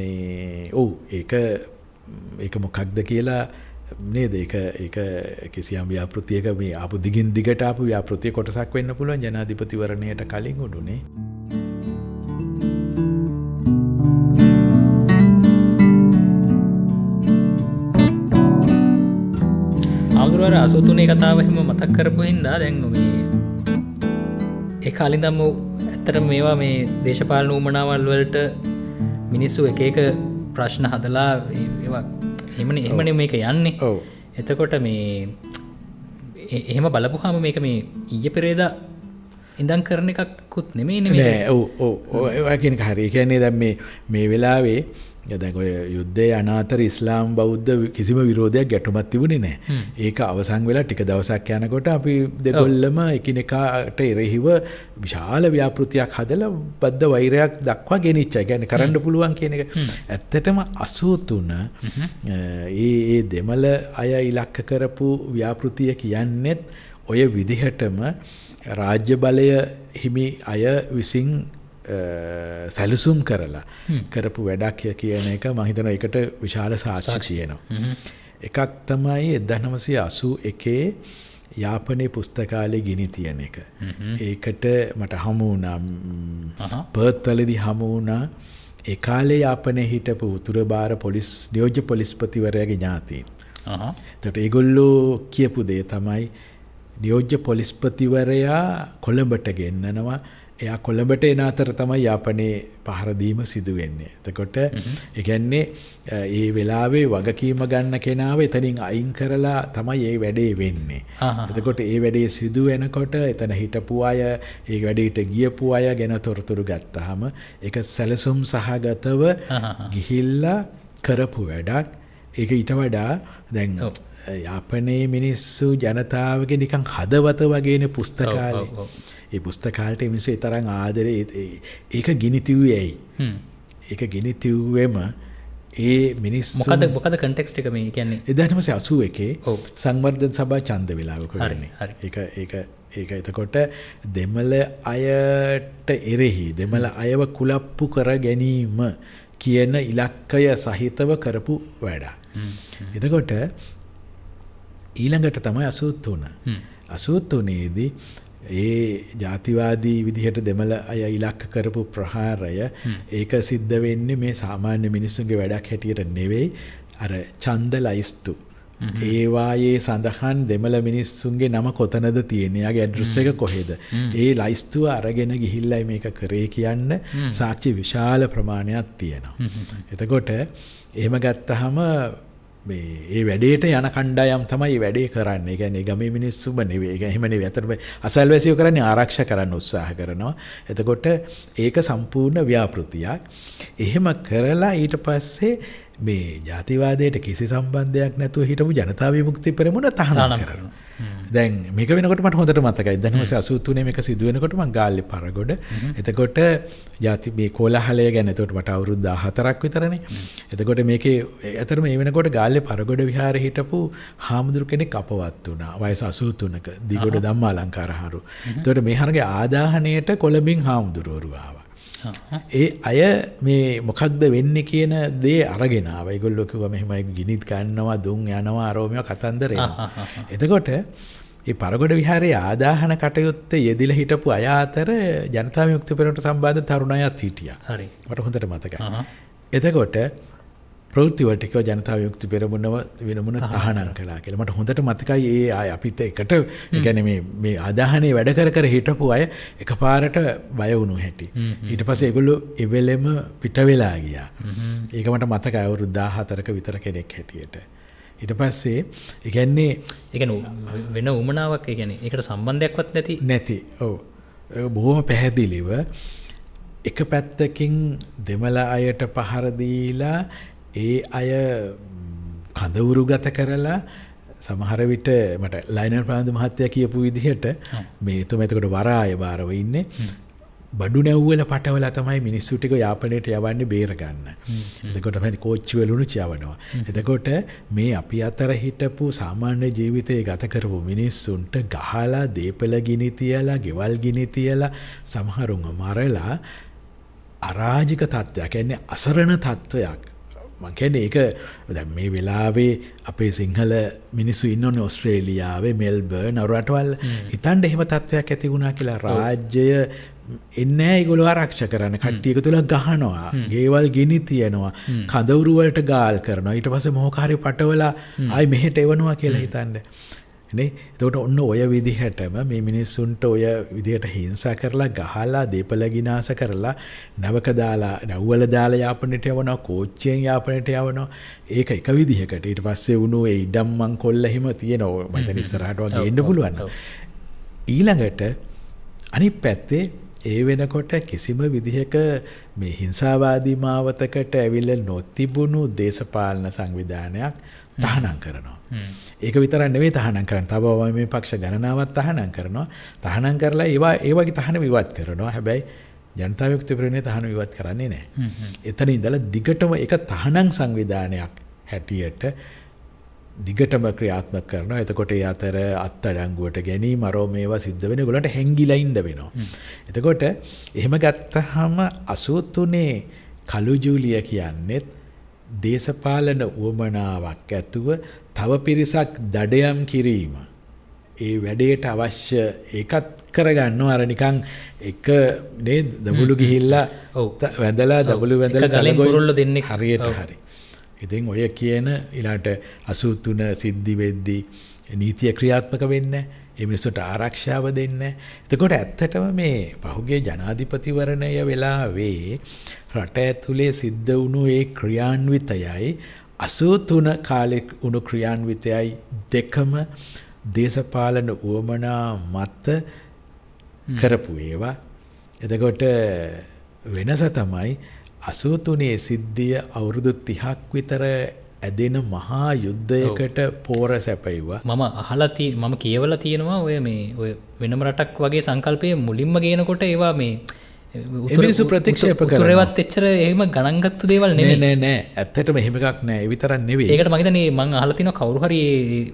මේ ඔව් ඒක ඒක මොකක්ද කියලා නේද ඒ කිසියම් ව්‍යාපෘතියක මේ අපපු දිගින් දිගටාපු ව්‍යාපෘතිය කොටසක් වෙන්න පුළුවන් ජනාධිපතිවරණයට කලින් උඩුනේ. ආදුරුවර අසුතුනේ කතාව එහෙම මතක් කරපු හින්දා දැන්නුමේ ඒ කාලින්දම්ම ඇත්තට මේවා මේ දේශපාලන උමනාවල් වලට මිනිස්සු එක එක ප්‍රශ්න හදලා ඒවක් එමන එමන මේක යන්නේ ඔව එතකොට මේ එහෙම බලපුහාම මේක මේ ඊය පෙරේද ඉඳන් කරන එකක්කුත් නෙමේ නේ ඕ ඕ ඕ ඒවාගෙන හරි කියන්නේ දැම් මේ මේ වෙලාවේ යදැකොය යුද්ධය අනාතර ඉස්ලාම් බෞද්ධ කිසිම විරෝධයක් ගැටුමත් තිබුණේ නෑ ඒක අවසං වෙලා ටික දවසක් යනකොට අපි දෙගොල්ලම එකනෙකාට එරෙහිව විශාල ව්‍යාපෘතියක් හදල බද්ධ වෛරයක් දක්වා ගෙනනිච්චා ගැන කරන්න පුළුවන් කියන එක ඇත්තටම අසූතුන ඒ දෙමල අය ඉලක්ක කරපු ව්‍යාපෘතිය කියන්නෙත් ඔය විදිහටම රාජ්‍ය බලය හිමි අය විසින් සැලසුම් කරලා කරපු වැඩක් කියන එක මහිතන එකට විශාල සාක්ෂි තියෙනවා. එකක් තමයි එදහනමසය අසූ එකේ යාපනය පුස්තකාලය ගිනි තියෙන එක. ඒකට මට හමුවනම් පර්ත්තලදි හමුවනා ඒකාලේ යාපනය හිටපු උතුරබාර පොලිස් නියෝජ පොලිස්පතිවරයගේ ඥාතීන්. තට ඒගොල්ලෝ කියපු දේ තමයි නියෝජ්‍ය පොලිස්පතිවරයා කොළඹට ගෙන්න්නනවා එයා කොළඹට එන අතර තමයි යාපනයේ පහරදීම සිදුවෙන්නේ. එතකොට එකන්නේ ඒ වෙලාවේ වගකීම ගන්න කෙනාව එතනින් අයින් කරලා තමයි ඒ වැඩේ වෙන්නේ. එතකොට ඒ වැඩේ සිදු වෙනකොට එතන හිටපු අය ඒ වැඩේට ගියපු අය ගැන තොරතුරු ගත්තහම ඒක සැලසුම් සහගතව ගිහිල්ලා කරපු වැඩක් ඒක ඊට වඩා දැන් යාපනයේ මිනිස්සු ජනතාවගේ නිකං හදවත වගේන පුස්තකාලේ. ඒ පුස්තකාලට මිනිස්සු තරම් ආදරේ ඒක ගිනිතිව්වේ ඇයි. ඒක ගිනිතිව්වෙම ඒ මිනිස් මොකද මොකද කටෙක්ස්ට එකම කියන්නේ එදහටමසේ අසුව එකේ සංවර්ධන් සභා චන්ද වෙලාවක කරන්නේ එක ඒක ඒක එතකොට දෙමල අයට එරෙහි දෙමල අයව කුලප්පු කර ගැනීම කියන ඉලක්කය සහිතව කරපු වැඩා. එතකොට ඊළඟට තමයි අසූත්තුන. අසූත්තුනේදී ඒ ජාතිවාදී විදිහට දෙමළ අය ඉලක්ක කරපු ප්‍රහාරය ඒක සිද්ධ වෙන්නේ මේ සාමාන්‍ය මිනිස්සුන්ගේ වැඩක් හැටියට නෙවෙයි අර ඡන්ද ලයිස්තු ඒවායේ සඳහන් දෙමළ මිනිස්සුන්ගේ නම කොතනද තියෙනයාගේ ඇඩ්‍රස් එක කොහෙද. ඒ ලයිස්තුව අරගෙන ගිහිල්ලයි මේක කරේ කියන්න සාක්ෂි විශාල ප්‍රමාණයක් තියෙනවා. එතකොට එහෙම ගත්තහම මේ ඒ වැඩේට යන කණ්ඩායම් තමයි වැඩේ කරන්න ගැන ගම මිනිස්සුම නෙවේ ගැහිමන ඇතරම අසල්වැසිය කරන්නේ ආරක්ෂ කරන්න උත්සාහ කරනවා. එතකොට ඒක සම්පූර්ණ ව්‍යාපෘතියක්. එහෙම කරලා ඊට පස්සේ මේ ජාතිවාදයට කිසි සම්බන්ධයක් නැතුව හිටපු ජනතාව විමුක්ති පෙරමුණ තහනම් කරනවා. දැන් මේක වෙනකොටමට හොඳට මතකයි දැනමස අසුතුනේ මේක සිදුවෙනකොටම ගාල්ලි පරගොඩ එතකොට ජාති මේ කෝලහලය ගැන එතකොට මට අවුරුදු 14ක් විතරනේ එතකොට මේකේ ඇතරම මේ වෙනකොට ගාල්ලි පරගොඩ විහාරේ හිටපු හාමුදුරු කෙනෙක් අපවත් වුණා වයස 83ක දිගොඩ ධම්මාලංකාරහරු එතකොට මේ හරගේ ආදාහණයට කොළඹින් හාමුදුරුවරු ආවා ඒ අය මේ මොකක්ද වෙන්නේ කියන දේ අරගෙන ආවා. ඒගොල්ලෝ කිව්වා මෙහෙමයි ගිනිත් ගන්නවා, දුම් යනවා, ආරෝමිය කතන්දරේ. එතකොට ඒ පරගොඩ විහාරයේ ආදාහන කටයුත්ත යෙදිල හිටපු අය අතර ජනතා යුක්ති පෙරට සම්බාධ තරුණයත් හිටිය මට හොඳට මතක එතකොට ප්‍රෘතිවටික ජනතාව යුක්ති පෙරමුණව වෙනමුණ තහනම් කලා කියලමට හොඳට මතකයි ඒ අය අපිත එකට ගැන මේ අදාහනේ වැඩ කර කර හිටපු අය එක පාරට බයවුණු හැටි ඊට පස එගොලු එවෙලෙම පිටවෙලා ගියා ඒකමට මතක අවුරුද්දා හතරක විතර කෙනෙක් හැටියට ඊට පස්සේ ඒ කියන්නේ ඒ කියන්නේ වෙන උමනාවක් ඒ කියන්නේ ඒකට සම්බන්ධයක්වත් නැති නැති. ඔව්. බොහොම පැහැදිලිව එක පැත්තකින් දෙමළ අයට පහර දීලා ඒ අය කඳවුරු ගත කරලා සමහර විට මට ලයිනර් ප්‍රාන්දු මහත්තයා කියපු විදිහට මේ එතුමා එතකොට වරාය බාරව ඉන්නේ. බඩු නැව්වල පටවලා තමයි මිනිස්සු ටික යාපනයට යවන්නේ බේර ගන්න. එතකොට තමයි කෝච්චි වලුණු යවනවා. එතකොට මේ අපි අතර හිටපු සාමාන්‍ය ජීවිතයේ ගත කරපු මිනිස්සුන්ට ගහලා දීපල ගිනි තියලා, ගෙවල් ගිනි තියලා සමහරුන්ව මරලා අරාජික තත්ත්වයක්, يعني අසරණ තත්ත්වයක් මංකැන ඒක දැ මේ වෙලාවේ අපේ සිංහල මිනිස්සු ඉන්නන ඔස්ට්‍රේලියාවේ මෙල්බර් නවරටවල් හිතන්ට එහෙම තත්ත්වයක් ඇති වුණා කියලා රාජ්‍යය එන්න ඉගොල ආරක්ෂ කරන කට්ටියක තුළ ගහනවා ගේවල් ගෙනි තියෙනවා කදවරුවලට ගාල් කරනවා ඊට පස මෝකාරය පටවලා අයි මෙහෙට එවනවා කියලා හිතන්ට නේ එතකොට ඔන්න ඔය විදිහටම මේ මිනිස්සුන්ට ඔය විදිහට හිංසා කරලා ගහලා දේපල ගිනාස කරලා නැවක දාලා නැව්වල දාලා යාපනයට යවනවා කෝච්චියෙන් යාපනයට යවනවා ඒක එක විදිහකට ඊට පස්සේ වුණු ඒ ඉඩම්මන් කොල්ල එහෙම තියෙනවා මම හිතන ඉස්සරහට වගේ එන්න පුළුවන් ඊළඟට අනිත් පැත්තේ ඒ වෙනකොට කිසිම විදිහක මේ හිංසාවාදී මාවතකට ඇවිල්ලා නොතිබුණු දේශපාලන සංවිධානයක් තහනම් කරනවා ඒක විතර නෙවෙයි තහනම් කරන්න. තව මේ පක්ෂ ගණනාවක් තහනම් කරනවා. තහනම් කරලා ඒවා ඒ වගේ තහන විවාද කරනවා. හැබැයි ජනතා විමුක්ති පෙරමුණේ තහන විවාද කරන්නේ නැහැ. එතන ඉඳලා දිගටම ඒක තහනම් සංවිධානයක් හැටියට දිගටම ක්‍රියාත්මක කරනවා. එතකොට ඒ අතර අත්අඩංගුවට ගැනීම අරෝ මේවා සිද්ධ වෙන ඒගොල්ලන්ට හැංගිලා ඉන්න වෙනවා. එතකොට එහෙම ගත්තහම 83 කලු ජූලිය කියන්නේත් දේශපාලන වුවමනාවක් ඇතුව තව පිරිසක් දඩයම් කිරීම. ඒ වැඩේට අවශ්‍ය ඒකත් කරගන්න අර නිකං එක නේ දමුළු ගිහිල්ලා වැඳලා දමුළු වැඳල ගලගොරුල්ල දෙන්නේ හරියට හරි. ඉතින් ඔය කියන ඉලාට අසූතුන සිද්ධි වෙද්දී නීතිය ක්‍රියාත්මක වෙන්න ඒ මිනිස්සුට ආරක්ෂාව දෙන්න. එතකොට ඇත්තටම මේ පහුගිය ජනාධිපතිවරණය වෙලාවේ රට ඇතුලේ සිද්ධ වුණු ඒ ක්‍රියාන්විතයයි 83 කාලේ වුණු ක්‍රියාන්විතයයි දෙකම දේශපාලන උවමනා මත කරපු ඒවා. එතකොට වෙනස තමයි 83 සිද්ධිය අවුරුදු 30ක් විතර ඇදෙන මහා යුද්ධයකට පෝර සැපයිවා මම අහලති මම කියවල තියෙනවා ඔය මේ ඔය වෙනම රටක් වගේ සංකල්පය මුලින්ම ගේනකොට ඒවා මේ එමිනිසු ප්‍රතික්ෂප කරවත් එච්චර එම ගණගත්තු දේවල් නේ නෑ නෑ ඇත්තට මෙහෙමකක් නෑ විතරන් නෙවේ ඒකට මහිතන මං අහලතින කවරුහරි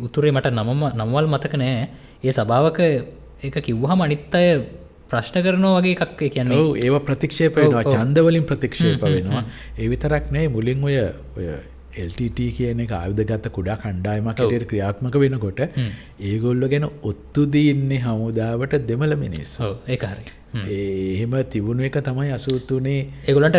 උතුරේ මට නමම නම්වල් මතක නෑ ඒ සභාවක ඒ කිව්වහම අනිත් අය ප්‍රශ්න කරනවා වගේ එකක් කියන්න ඒව ප්‍රතික්ෂේප වෙනවා චන්දවලින් ප්‍රතික්ෂේප වෙනවා ඒ විතරක් නෑ මුලින් ඔය ඔය LTT කියන එක ආයුධගත කුඩා කණ්ඩායමකට ක්‍රියාත්මක වෙනකොට ඒගොල්ල ගැන ඔත්තුදීන්නේ හමුදාවට දෙමළ මිනිස් ඒකාරි. එහෙම තිබුණ එක තමයි අසුත්තුනේ ඒගොලට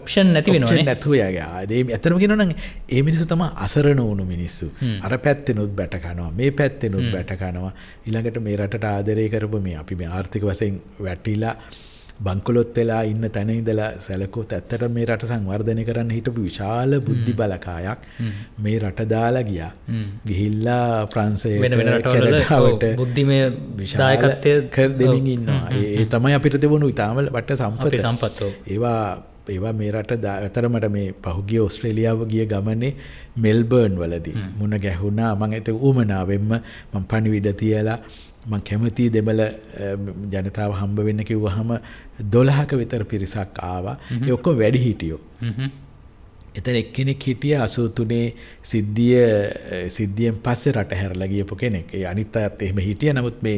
ඔප්ෂන් නැති වෙන නැතුවයාගේ ආදේ ඇතරම ගෙනන ඒ මිනිසු තම අසරන ඕනු මිනිස්සු අර පැත්තෙනුත් බැටකනවා මේ පැත්තෙනුත් බැටකනවා ඉළඟට මේ රට ආදරය කරපු මේ අපි මේ ආර්ථික වසයෙන් වැටිලා බංකොලොත් වෙලා ඉන්න තැන ඉඳලා සැලකෝත් ඇත්තට මේ රට සංවර්ධනය කරන්න හිටපු විශාල බුද්ධි බලකායක් මේ රට දාලා ගියා. ගිහිල්ලා ප්‍රන්සේ වෙන වෙන රටවලට බුද්ධිමය විශායකත්වය කර දෙමින් ඉන්නවා. ඒ තමයි අපිට තිබුණු ඉතාම වට සම්පත සම්පත්. ඒවා ඒවා මේ රට අතරමට මේ පහුගිය ඔස්ට්‍රේලියාව ගිය ගමනේ මෙල්බර්න් වලදී මුණ ගැහුණා මං ඇත ඌමනාවෙන්ම මං පණිවිඩ තියලා මං කැමති දෙමල ජනතාව හම්බ වෙන්න කිව්වහම දොළහක විතර පිරිසක් ආවා යොක්කො වැඩි හිටියෝ. එතන එක්කෙනෙක් හිටිය අසූතුනේ සිද්ධිය සිද්ධියෙන් පස්සේ රට හැරලා ගියපු කෙනෙක්. ඒ අනිත් අයත් එහෙම හිටිය. නමුත් මේ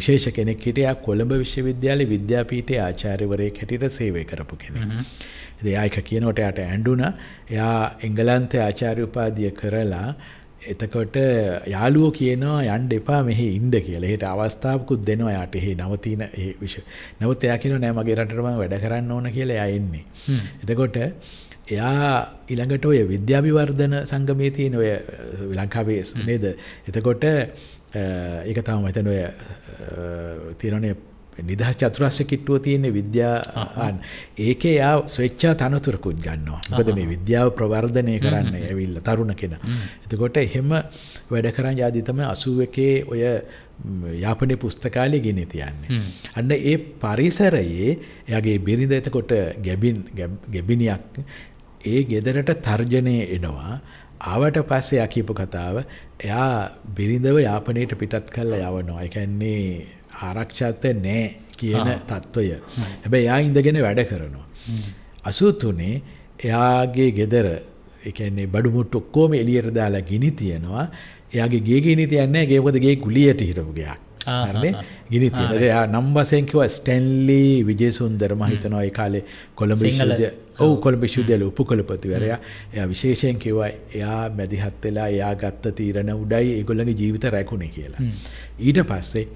විශේෂ කෙනෙක් හිටියා කොළඹ විශ්වවිද්‍යාලේ විද්‍යාපීඨයේ ආචාර්යවරයෙක් හැටියට සේවය කරපු කෙනෙක්. එයායික කියනකොට එයාට ඇඬුණා. එයා එංගලන්තයේ ආචාර්ය උපාධිය කරලා එතකොට යාලුව කියනවා යන්ඩ එපා මෙහි ඉන්ඩ කියල හිට අවස්ථාවකුත් දෙනවා යාට එහි නවතින ඒ විශ නවතයා කියන නෑ මගේ රටටම වැඩ කරන්න ඕන කියලා යන්නේ. එතකොට එයා ඉළඟට ඔය විද්‍යාභිවර්ධන සංගමීතියන ඔය ලංකාවේ නේද එතකොට ඒක තම මෙතන ඔය තිරණය නිදහස් චතුරස්්‍ය කිට්ටුව තියන්නේ විද්‍යාන් ඒක යා ස්වෙච්චා තනතුරකුත් ගන්නවා මොකද මේ විද්‍යාව ප්‍රවර්ධනය කරන්න ඇවිල්ල තරුණ කෙන. එතකොට එහෙම වැඩ කරන්න ජාධිතම අසුව එකේ ඔය යාපනය පුස්තකාලය ගෙන තියන්නේ. අන්න ඒ පරිසරයේ එයගේ බිරිඳ එතකොට ගැබින් ගැබිනියක් ඒ ගෙදරට තර්ජනය එනවා ආවට පස්සේ යකීපු කතාව එයා බිරිඳව යාපනයට පිටත් කල්ල යවනවා එකන්නේ ආරක්ෂාත නෑ කියන තත්ත්වය. හැබැ එයා ඉඳගෙන වැඩ කරනවා. අසූතුනේ එයාගේ ගෙදර එකන්නේ බඩුමුට් ඔක්කෝම එලියට දාලා ගිනි තියෙනවා එයාගේ ගේ ගිනි තියන්නේ ගේකොද ගේ කුලියට හිරපුගයක්. හරනේ ගිනි තියෙන එයා නම් වශයෙන් කිව්වා ස්ටැන්ලි විජේසුන්දර මම හිතනවා ඒ කාලේ කොළඹ විශ්වවිද්‍යාලය ඔව් කොළඹ විශ්වවිද්‍යාලයේ උපකුලපතිවරයා එයා විශේෂයෙන් කිව්වා එයා මැදිහත් වෙලා එයා ගත්ත තීරණ උඩයි ඒගොල්ලන්ගේ ජීවිත රැකුණේ කියලා. ඊට පස්සේ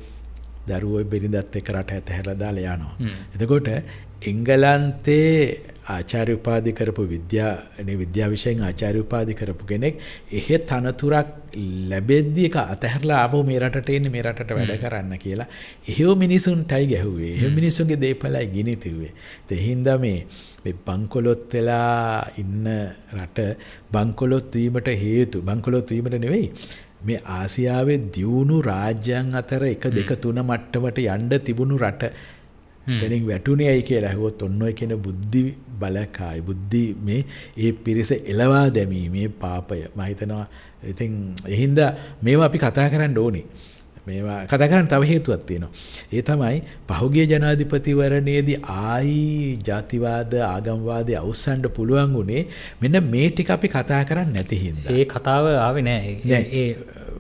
දරුවෝ බිරිඳත් එක්ක රට ඇතහැරලා දාලා යනවා. එතකොට එංගලන්තේ ආචාර්ය උපාධි කරපු විද්‍යා විද්‍යා විෂයෙන් ආචාර්ය උපාධි කරපු කෙනෙක් එහෙ තනතුරක් ලැබෙද්දි එක අතහැරලා ආපහු මේ රටට එන්නේ මේ රටට වැඩ කරන්න කියලා එහෙව මිනිසුන්ටයි ගැහුවේ එහෙ මිනිසුන්ගේ දේපලයි ගිනිතිව්වේ ඒ හින්දා මේ මේ බංකොලොත් වෙලා ඉන්න රට බංකොලොත් වීමට හේතු බංකොලොත් වීමට නෙවෙයි මේ ආසියාවේ දියුණු රාජ්‍යයන් අතර එක දෙක තුන මට්ටමට යන්ඩ තිබුණු රට තැනින් වැටුනේ ඇයි කියලා ඇහුවොත් ඔන්න ඔය කියන බුද්ධි බලකායි බුද්ධි මේ ඒ පිරිස එලවා දැමීමේ පාපය මහිතනවා ඉතින් එහින්ද මේවා අපි කතා කරන්න ඕනේ මේවා කතා කරන්න තව හේතුවක් තියෙනවා. ඒ තමයි පහුගිය ජනාධිපතිවරණයේදී ආයි ජාතිවාද ආගම්වාදය අවසන්ඩ පුළුවන් වුණේ මෙන්න මේ ටික අපි කතා කරන්න නැති හින්දා. ඒ කතාව ආවේ නෑ. ඒ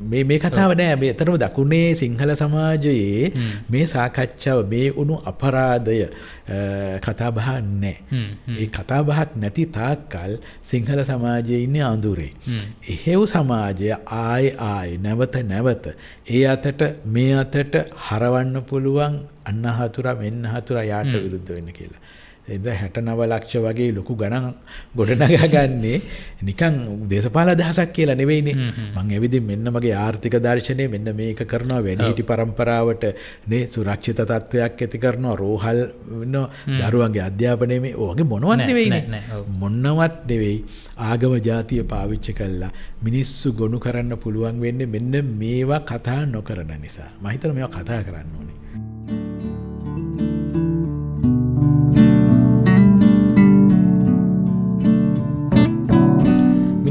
මේ මේ කතාව නෑ මේ තරම දකුණේ සිංහල සමාජයේ මේ සාකච්ඡාව මේ උුණු අපරාධය කතාබහ නෑ. ඒ කතාබහක් නැති තාක්කල් සිංහල සමාජය ඉන්න අඳුරේ. එහෙව් සමාජය ආය ආය නැවත නැවත. ඒ අතට මේ අතට හරවන්න පුළුවන් අන්න හතුර මෙන්න හතුර යාට විරුද්ධ වෙන්න කියලා. එද 69 ලක්ෂ වගේ ලොකු ගණන් ගොඩනගා ගන්නේ නිකන් දේශපාලන අදහසක් කියලා නෙවෙයිනේ. මං ඇවිදින් මෙන්න මගේ ආර්ථික දර්ශනය මෙන්න මේක කරනවා වැඩිහිටි પરම්පරාවට නේ සුරක්ෂිත තත්වයක් ඇති කරනවා රෝහල් දරුවන්ගේ අධ්‍යාපනය මේ ඕගේ මොනවත් නෙවෙයිනේ. මොන්නවත් නෙවෙයි ආගම ජාතිය පාවිච්චි කළා මිනිස්සු ගොනු කරන්න පුළුවන් වෙන්නේ මෙන්න මේවා කතා නොකරන නිසා. මහිතන මේවා කතා කරන්න ඕනේ.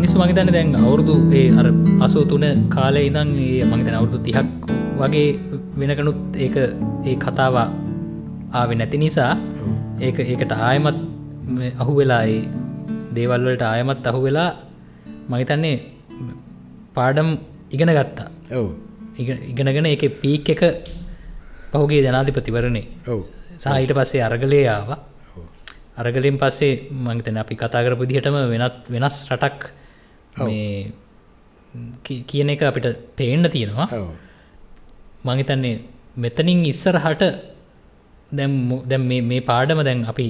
මිනිස්සු මගතන දැන් අවුරුදු ඒ අර අසූ තුන කාලය ඉඳන් ඒ මගතන අවුරුදු තිහක් වගේ වෙනකනුත් ඒ ඒ කතාවා ආව නැති නිසා ඒ ඒකට ආයමත් අහු වෙලා ඒ දේවල්වලට ආයමත් අහු වෙලා මගතන්නේ පාඩම් ඉගෙන ගත්තා ඔව ඉගෙනගෙන එක පීක් එක පහුගේ ජනාධිපතිවරණේ ඔව සහිට පස්සේ අරගලේ ආවා අරගලින් පස්සේ මංතන අපි කතාකරපු දිහටම වෙනත් වෙනස් රටක් මේ කියන එක අපිට පේන්න තියෙනවා මහිතන්නේ මෙතනින් ඉස්සරහට දැම් දැම් මේ පාඩම දැන් අපි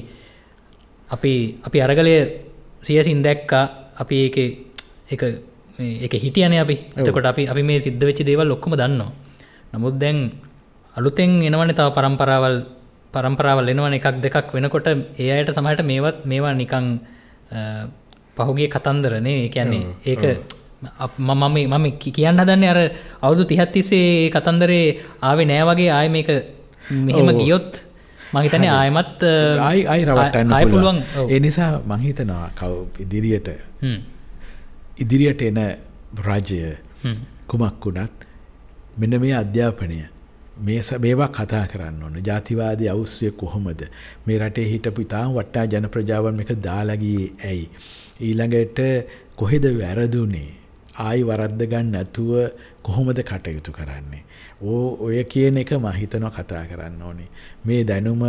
අපි අපි අරගලය සියසින් දැක්කා අපි එක එක එක හිටියන අපි එතකොට අපි අපි මේ සිද්ධ වෙච්චි දේවල් ලොක්කම දන්නවා නමුත් දැන් අලුතෙන් එනවන තව පරම්පරාවල් පරම්පරාවල් එනවන එකක් දෙකක් වෙනකොට ඒ අයට සමහට මේවත් මේවා නිකං පහුගේ කතන්දරනේ කියන්නේ ඒක මම මම කියන්න හදන්නේ අර අවුදු තිහත්තිසේ කතන්දරේ ආවේ නෑ වගේ ආය මේක මෙහෙම ගියොත් මහිතන ආයමත් අයි අයි රවටන්න පුළුවන් එනිසා මහිතනවා කව් ඉදිරියට ඉදිරියට එන රජය කුමක් වුණත් මෙන මේ අධ්‍යාපනය මේ සබේවා කතා කරන්න ඕන ජාතිවාදී අවුස්සය කොහොමද මේ රටේ හිටපු ඉතාම් වට්ටා ජනප්‍රජාවන් එක දාලගී ඇයි. ඊළඟට කොහෙද වැරදුනේ ආයි වරද්ද ගන්න නැතුව කොහොමද කටයුතු කරන්නේ ඕ ඔය කියන එක මම හිතනවා කතා කරන්න ඕනේ මේ දැනුම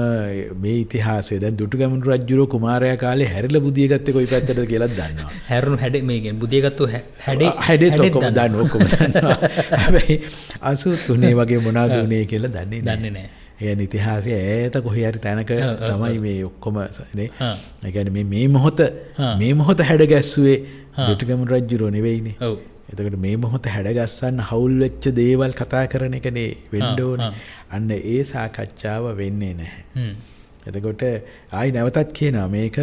මේ ඉතිහාසය දැන් දුටුගැමුණු රජුරෝ කුමාරයා කාලේ හැරිලා බුදිය ගත්තේ කොයි පැත්තටද කියලා දන්නවා <laughs> හැරුණු හැඩේ මේ කියන්නේ බුදිය ගත්තු හැඩේ <laughs> හැඩේත් ඔක්කොම දන්නවා ඔක්කොම දන්නවා <laughs> හැබැයි 83 වගේ මොනවද උනේ කියලා දන්නේ නැහැ දන්නේ නැහැ ඒ ඉතිහාසය ඇත කොහරි තැනක තමයි මේ ඔක්කොම ගැන මේ මොහොත මේ මොහොත හැඩ ගැස්සුවේ දුටකම රජ්ජුරෝ නෙවෙයිනි එතකට මේ මොහොත හැඩගස්සන්න හවුල්වෙච්ච දේවල් කතා කරන එකනේ වෙන්ඩෝන අන්න ඒ සාකච්ඡාව වෙන්නේ නැහැ. එතකොට ආයි නැවතත් කියනා මේක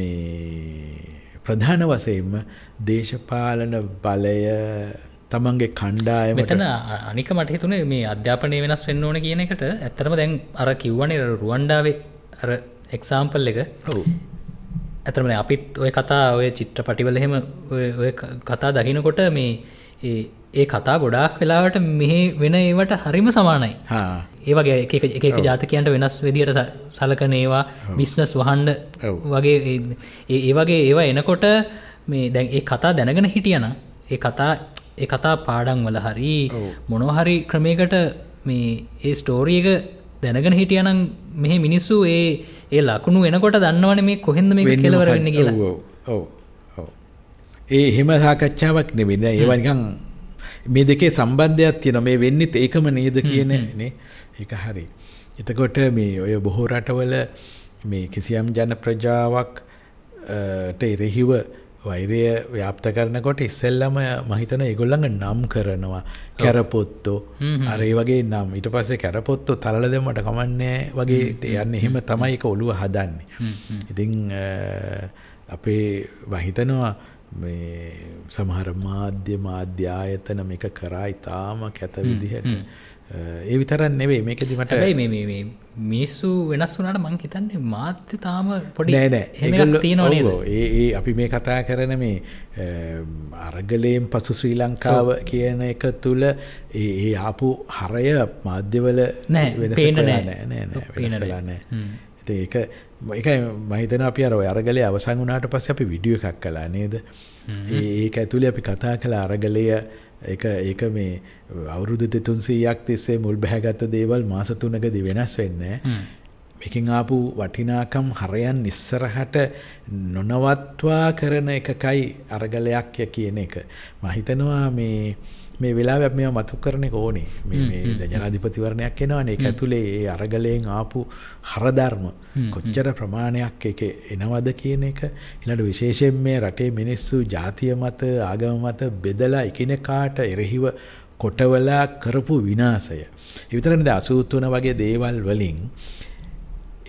මේ ප්‍රධාන වසයෙන්ම දේශපාලන බලය තමන්ගේ කණ්ඩායම මෙතන අනික මට හිතුනේ මේ අධ්‍යාපනය වෙනස් වෙන්න ඕන කියන එකට ඇත්තරම දැන් අර කිව්වනේ රුවන්ඩාවේ අර එක්සාම්පල් එක ඇතරම අපිත් ඔය කතා ඔය චිත්‍රපටිවල එහෙම ඔය කතා දකිනකොට මේ ඒ කතා ගොඩාක් වෙලාවට මෙහි වෙන ඒවට හරිම සමානයි ඒවගේ එක ජාතකයන්ට වෙනස් විදියට සලකනේවා බිස්නස් වහන්ඩ වගේ ඒ වගේ ඒවා එනකොට මේ දැන් ඒ කතා දැනගෙන හිටියන ඒ කතා කතා පාඩන් වල හරි මොනොහරි ක්‍රමයකට මේ ඒ ස්ටෝරිය එක දැනගෙන හිටියනම් මෙහ මිනිස්සු ඒ ඒ ලකුණු එනකොට දන්නවන මේ කොහෙද මේ කෙලවරන්න කියලා ඒ හෙම සාකච්ඡාවක් නෙවෙන ඒවනිකං මේ දෙකේ සම්බන්ධයක් තියෙන මේ වෙන්නෙත් ඒකම නේද කියන නේ එක හරි එතකොට මේ ඔය බොහෝ රටවල මේ කිසියම් ජන ප්‍රජාවක් ට එරෙහිව වෛරය ව්‍යාප්ත කරනකොට ඉස්සෙල්ලම මහිතන ඒගොල්ලඟ නම් කරනවා කැරපොත්තු අරේ වගේ නම් ඉට පස්සේ කැරපොත්තු තරල දෙමට කමන්නේ වගේ යන්න එහෙම තමයි එක ඔළුව හදන්නේ. ඉතිං අපේ වහිතනවා සමහර මාධ්‍ය මාධ්‍යායතන මේක කරා ඉතාම කැත විදිහට. ඒ විතරන් නෙවේ මේකෙදි මට මිනිස්සු වෙනස් වුනට මං හිතන්නේ මාත්‍ය තාම පොඩි නෑනෑ ඒ අපි මේ කතා කරන මේ අරගලයෙන් පසු ශ්‍රී ලංකාව කියන එක තුළ ඒ ආපු හරය මාධ්‍යවල නෑ වෙනසලා නෑ ඒක එකයි මහිතන අපි අර අරගලය අවසං වුණට පස්ස අපි විඩිය එකක් කලා නේද ඒක ඇතුළේ අපි කතා කළ අරගලය ඒක ඒක මේ අවුරුදු 300ක් තිස්සේ මුල් බැහැගත් දේවල් මාස 3කදී වෙනස් වෙන්නේ මේකෙන් ආපු වටිනාකම් හරයන් ඉස්සරහට නොනවත්වා කරන එකකයි අරගලයක් කියන එක. මම හිතනවා මේ මේ වෙලාවක් මේවා මතු කරන එක ඕනේ. මේ මේ ජනාධිපතිවරණයක් එනවනේ. ඒක ඇතුලේ ඒ අරගලයෙන් ආපු හරධර්ම කොච්චර ප්‍රමාණයක් ඒකේ එනවද කියන එක ඊළඟ විශේෂයෙන් මේ රටේ මිනිස්සු ජාතිය මත ආගම මත බෙදලා එකිනෙකාට එරෙහිව කොටවලා කරපු විනාශය. ඒ විතරනේ 83 වගේ දේවල් වලින්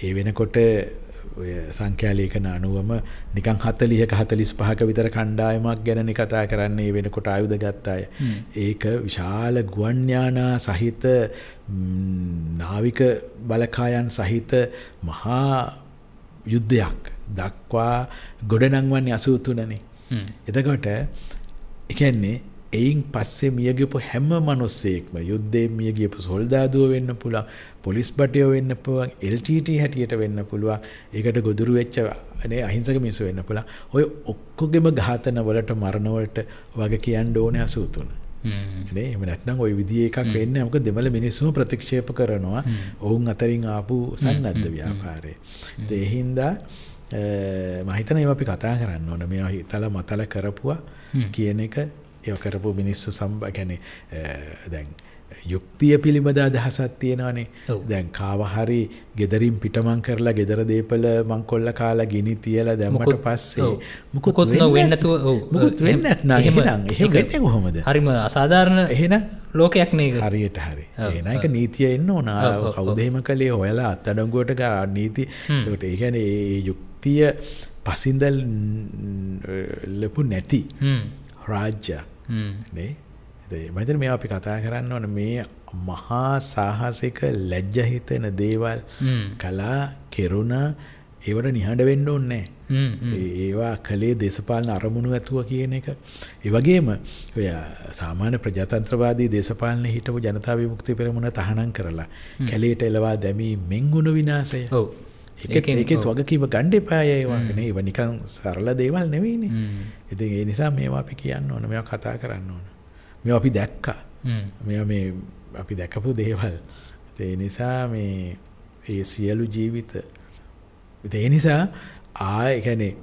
ඒ වෙනකොට ඔය සංඛ්‍යාලේඛන අනුවම නිකන් 40ක 45ක විතර කණ්ඩායමක් ගැනනේ කතා කරන්නේ වෙනකොට ආයුධ ගත්ත අය. ඒක විශාල ගුවන් යානා සහිත නාවික බලකායන් සහිත මහා යුද්ධයක් දක්වා ගොඩනංවන්නේ 83නේ. එතකොට ඒ කියන්නේ එයින් පස්සේ මියගපු හැම මනුස්සයෙක්ම යුද්ධේ මියගියපු සොල්දාදුව වෙන්න පුළුවන් පොලිස් බටයෝ වෙන්න පුළුවන් LTT හැටියට වෙන්න පුළුවන් ඒකට ගොදුරු වෙච්ච අනේ අහිංසක මිනිස්සු වෙන්න පුළුවන් ඔය ඔක්කොගෙම ඝාතන වලට මරණ වලට වගේ කියන්න ඕනේ 83 නේ එහෙම නැත්නම් ওই විදිහේ එකක් වෙන්නේ මොකද දෙමළ මිනිස්සුම ප්‍රතික්ෂේප කරනවා ඔවුන් අතරින් ආපු සන්නද්ධ ව්‍යාපාරේ ඒ හින්දා මහිතන ඒව අපි කතා කරන්න ඕන මේ හිතලා මතලා කරපුවා කියන එක ඒ කරපු මිනිස්සු සම්බ කැනෙ දැන් යුක්තිය පිළිබඳ අදහසක් තියෙනවානේ දැන් කාවහරි ගෙදරින් පිටමං කරලා ගෙදර දේපල මංකොල්ල කාලා ගිනි තියලා දැමට පස්සේ මුකුත් වෙන්නතුව මුකුත් වෙන්නත් නහෙනම් එහෙම වෙන්නේ කොහොමද හරිම අසාධාරණ එහෙනම් ලෝකයක් නේක හරියට හරි එහෙනම් ඒක නීතිය එන්න ඕන කවුද එහෙම කළේ හොයලා අත්අඩංගුවට ගන්න නීති එතකොට ඒ කියන්නේ ඒ යුක්තිය පසින්දල් ලැබු නැති රාජ්‍යයක් මතර මේ අපි කතා කරන්න ඕන මේ මහා සාහසික ලැජ්ජහිතන දේවල් කලා කෙරුණ ඒවට නිහඬ වෙන්න ඕන්නේ ඒවා කලේ දේශපාලන අරමුණු ඇතුව කියන එක. ඒවගේම ඔය සාමාන්‍ය ප්‍රජාතන්ත්‍රවාදී දේශපාලන හිටපු ජනතාව විමුක්ති පෙරමුණ තහනම් කරලා කැලේට එලවා දැමී මෙංගුණ විනාසය. ඔව්. එකත් ඒකෙත් වගකීම ගණ්ඩ එපායයි වගනේ ඒව නිකන් සරල දේවල් නෙවෙයිනේ. ඉතින් ඒ නිසා මේවා අපි කියන්න ඕන මේවා කතා කරන්න ඕන. මේවා අපි දැක්කා. මේවා මේ අපි දැකපු දේවල්. ඒ නිසා මේ ඒ සියලු ජීවිත ඒ නිසා ආ එකනේ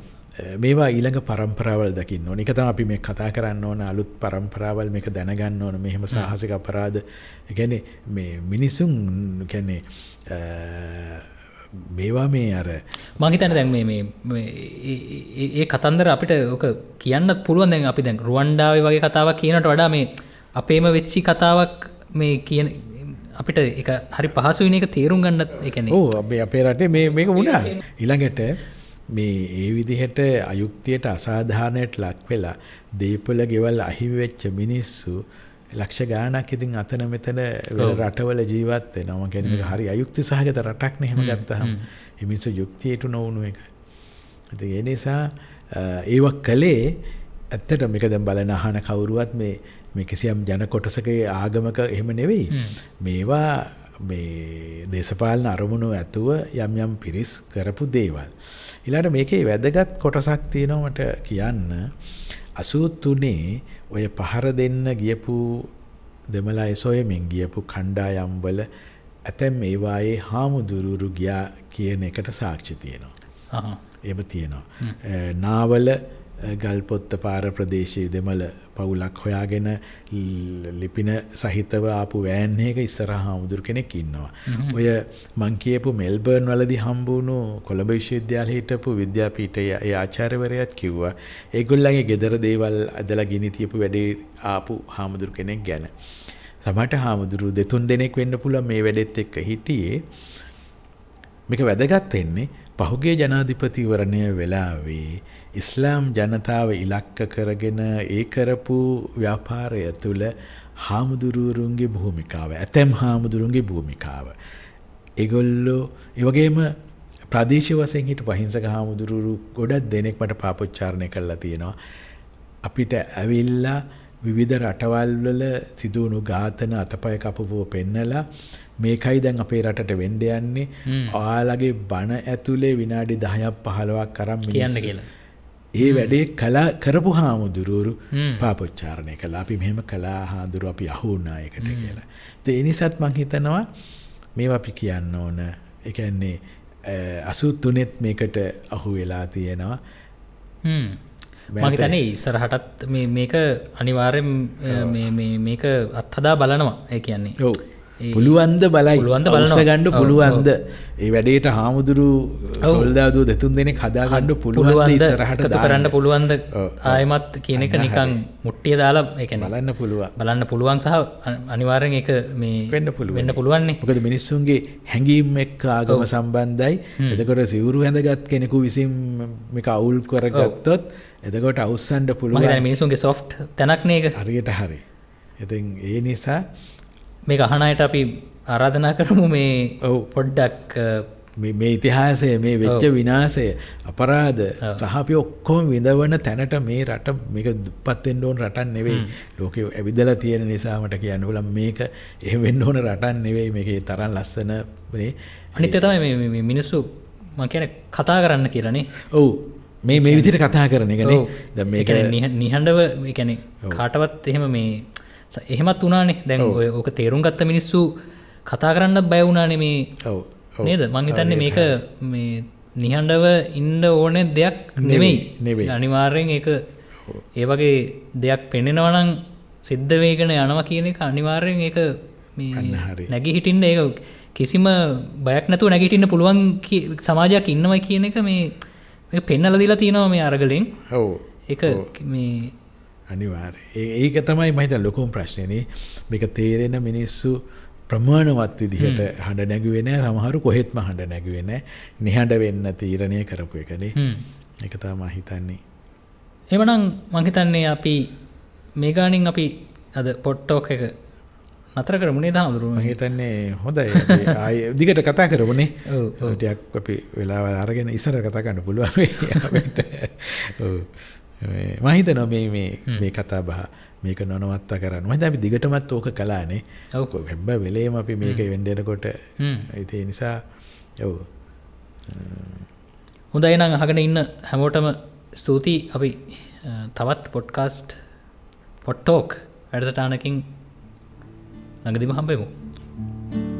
මේවා ඊළඟ පරම්පරාවල් දකින්න ඕන. එක තමයි අපි මේ කතා කරන්න ඕන අලුත් පරම්පරාවල් මේක දැනගන්න ඕන. මෙහෙම සාහසික අපරාධ. ඒ කියන්නේ මේ මිනිසුන් කියන්නේ මේවා මේ අර මහිතන දැන් ඒ කතන්දර අපිට ඕක කියන්න පුළුවන් දැන් අපි දැන් රුවන්ඩාව වගේ කතාවක් කියනට වඩා මේ අපේම වෙච්චි කතාවක් මේ කියන අපිට එක හරි පහසු වෙන එක තේරුම් ගන්න එකන ඕ අපේ අපේ රටේ මේ මේක වුණා ඉළඟට මේ ඒ විදිහට අයුක්තියට අසාධානයට ලක් වෙලා දේපල ගෙවල් අහිවිවෙච්ච මිනිස්සු ලක්ෂ ගානක් ඉතින් අතන මෙතන වෙන රටවල ජීවත් වෙනවා. මම කියන්නේ මේක හරි අයුක්ති සහගත රටක් නේ එහෙම ගත්තහම. මේ මිනිස්සු යුක්තියට නොවුණු එක. ඉතින් ඒ නිසා ඒව කළේ ඇත්තට මේක දැන් බලන අහන කවුරුවත් මේ මේ කිසියම් ජන කොටසකේ ආගමක එහෙම නෙවෙයි. මේවා මේ දේශපාලන අරමුණු ඇතුව යම් යම් පිරිස් කරපු දේවල්. ඊළඟට මේකේ වැදගත් කොටසක් තියෙනවා මට කියන්න. 83 ඔය පහර දෙන්න ගියපු දෙමළ එසොයමින් ගියපු කණ්ඩායම්වල ඇතැම් ඒවායේ හාමුදුරුරු ගියා කියන එකට සාක්ෂි තියෙනවා. එහෙම තියෙනවා. නාවල ගල්පොත්ත පාර ප්‍රදේශයේ දෙමළ පවුලක් හොයාගෙන ලිපින සහිතව ආපු වෑන්නේක ඉස්සර හාමුදුර කෙනෙක් ඉන්නවා. ඔය මං කියපු මෙල්බර්න් වලදි හම්බුණු කොළඹ විශ්වවිද්‍යාලය හිටපු විද්‍යාපීඨය ඒ ආචාර්යවරයාත් කිව්වා ඒගොල්ලන්ගේ ගෙදර දේවල් ඇදලා ගිනි තියපු වැඩේ ආපු හාමුදුර කෙනෙක් ගැන. සමට හාමුදුරු දෙතුන් දෙනෙක් වෙන්න පුළුවන් මේ වැඩෙත් එක්ක හිටියේ මේක වැදගත් වෙන්නේ පහුගේ ජනාධිපතිවරණය වෙලාවේ ඉස්ලාම් ජනතාව ඉලක්ක කරගෙන ඒ කරපු ව්‍යාපාරය තුළ හාමුදුරුවරුන්ගේ භූමිකාව ඇතැම් හාමුදුරුන්ගේ භූමිකාව. එගොල්ලෝ ඒවගේම ප්‍රදේශ වසෙන් හිට පහිංසක හාමුදුරුවරු ගොඩක් දෙනෙක් මට පාපොච්චාරණය කරලා තියෙනවා. අපිට ඇවිල්ලා විවිධ රටවල්වල සිදුවුණු ඝාතන අතපය කපපුුව පෙන්නලා මේකයි දැන් අපේ රටට වෙන්ඩ යන්නේ ඔයාලගේ බණ ඇතුළේ විනාඩි දහයක් පහලවක් කරම් කියන්න කියලා ඒ වැඩේ කලා කරපු හාමුදුරුවරු පාපොච්චාරණය කලා අපි මෙහෙම කලා හාදුරු අපි අහුනායකට කියලා. ඒ නිසත් මං හිතනවා මේ අපි කියන්න ඕන එකන්නේ අසුත් තුනෙත් මේකට අහු වෙලා තියෙනවා මගේතන ඉස්සරහටත් මේක අනිවාරෙන් මේක අත්හදා බලනවා ඒ කියන්නේ ඔවු පුළුවන්ද බලයි පුළුවන්ද බලස ගණ්ඩ පුළුවන්ද ඒ වැඩේට හාමුදුරු සොල්දාදූ දෙතුන් දෙනෙ කදාගණ්ඩ පුළුවන් රහට කරන්න පුළුවන්ද ආයමත් කියන එක නිකං මුට්ටිය දාලා එක බලන්න පුළුව බලන්න පුළුවන් සහ අනිවාරෙන් එක මේ වෙන්න පුළුවන්න පුළුවන්නේ මොකද මිනිස්සුන්ගේ හැඟීම් එක් ආගම සම්බන්ධයි එතකොට සිවුරු හැඳගත් කෙනෙකු විසින් මේ අවුල් කරගත්තොත් එදකොට අවස්සන්ඩ පුළුවන් මිනිසුන්ගේ සොෆ් තැනක්නේක හරියට හරි එති ඒ නිසා මේ අහනයට අපි ආරාධනා කරමු මේ ඔවු පොඩ්ඩක් මේ ඉතිහාසය මේ වෙච්ච විනාසය අපරාධ සහපි ඔක්කොම විඳවන තැනට මේ රට මේක දුපත්තෙන් ඕන් රටන් නෙවෙයි ලෝක ඇවිදල තියෙන නිසාමට කියන්න ල මේක එහ වෙන්න ඕන රටන් නෙවෙයි මේක තරන් ලස්සන වනේ අනිත්‍යතයි මිනිස්සු මකැන කතා කරන්න කියරනේ ඔවු මේ මේ විදිට කතා කරන එකනේ ද මේක නිහඬව එකැනෙ කාටවත් එහෙම මේ එහෙමත් වනානේ දැන් ඕක තේරුම් ගත්ත මිනිස්සු කතා කරන්න බැවුණනේ මේ නේද මංහිතන්නේ මේක මේ නිහඬව ඉන්න ඕනෙ දෙයක් නෙමෙයි අනිවාර්යෙන් ඒ ඒ වගේ දෙයක් පෙනෙනවනං සිද්ධවේගෙන යනවා කියන එක අනිවාර්යෙන් ඒ නැගි හිටින්න ඒ කිසිම බයක් නැතුව නැගිටින්න පුළුවන් සමාජයක් ඉන්නවයි කියන එක මේ පෙන්නල දිලා තියෙනවා මේ අරගලින් හව එක මේ අනිවාර් ඒක තමයි මහිත ලොකුම් ප්‍රශ්නයන මේක තේරෙන මිනිස්සු ප්‍රමාණවත් විදිහට හඬ නැගුවෙන සමහරු කොහෙත්ම හඬ නැගුවෙන නිහඬ වෙන්න තීරණය කරපු එකනේ එකතා මහිතන්නේ. එමනම් මහිතන්නේ අපි මේගානින් අපි අද පොට්ටෝක එක නතර කරමුණේ දහමුරුම හිතන්නේ හොඳයි ආය දිගට කතා කරමුණේ ටයක් අපි වෙලාවල් අරගෙන ඉසර කතා කන්න පුළුවන් <laughs> මහිත නො මේ කතා බහ මේක නොනවත්ව කරන්න මත අපි දිගටමත් ඕක කලානේ ඔවකෝ හැබ වෙලේම අපි මේක වෙන්ඩෙනකොට ඉති නිසා යව් හොඳයින අහගෙන ඉන්න හැමෝටම ස්තුතියි අපි තවත් පොඩ්කාස්ට් පොට්ටෝක් වැඩසටානකින් නගදිම හම්බෙමු. thank you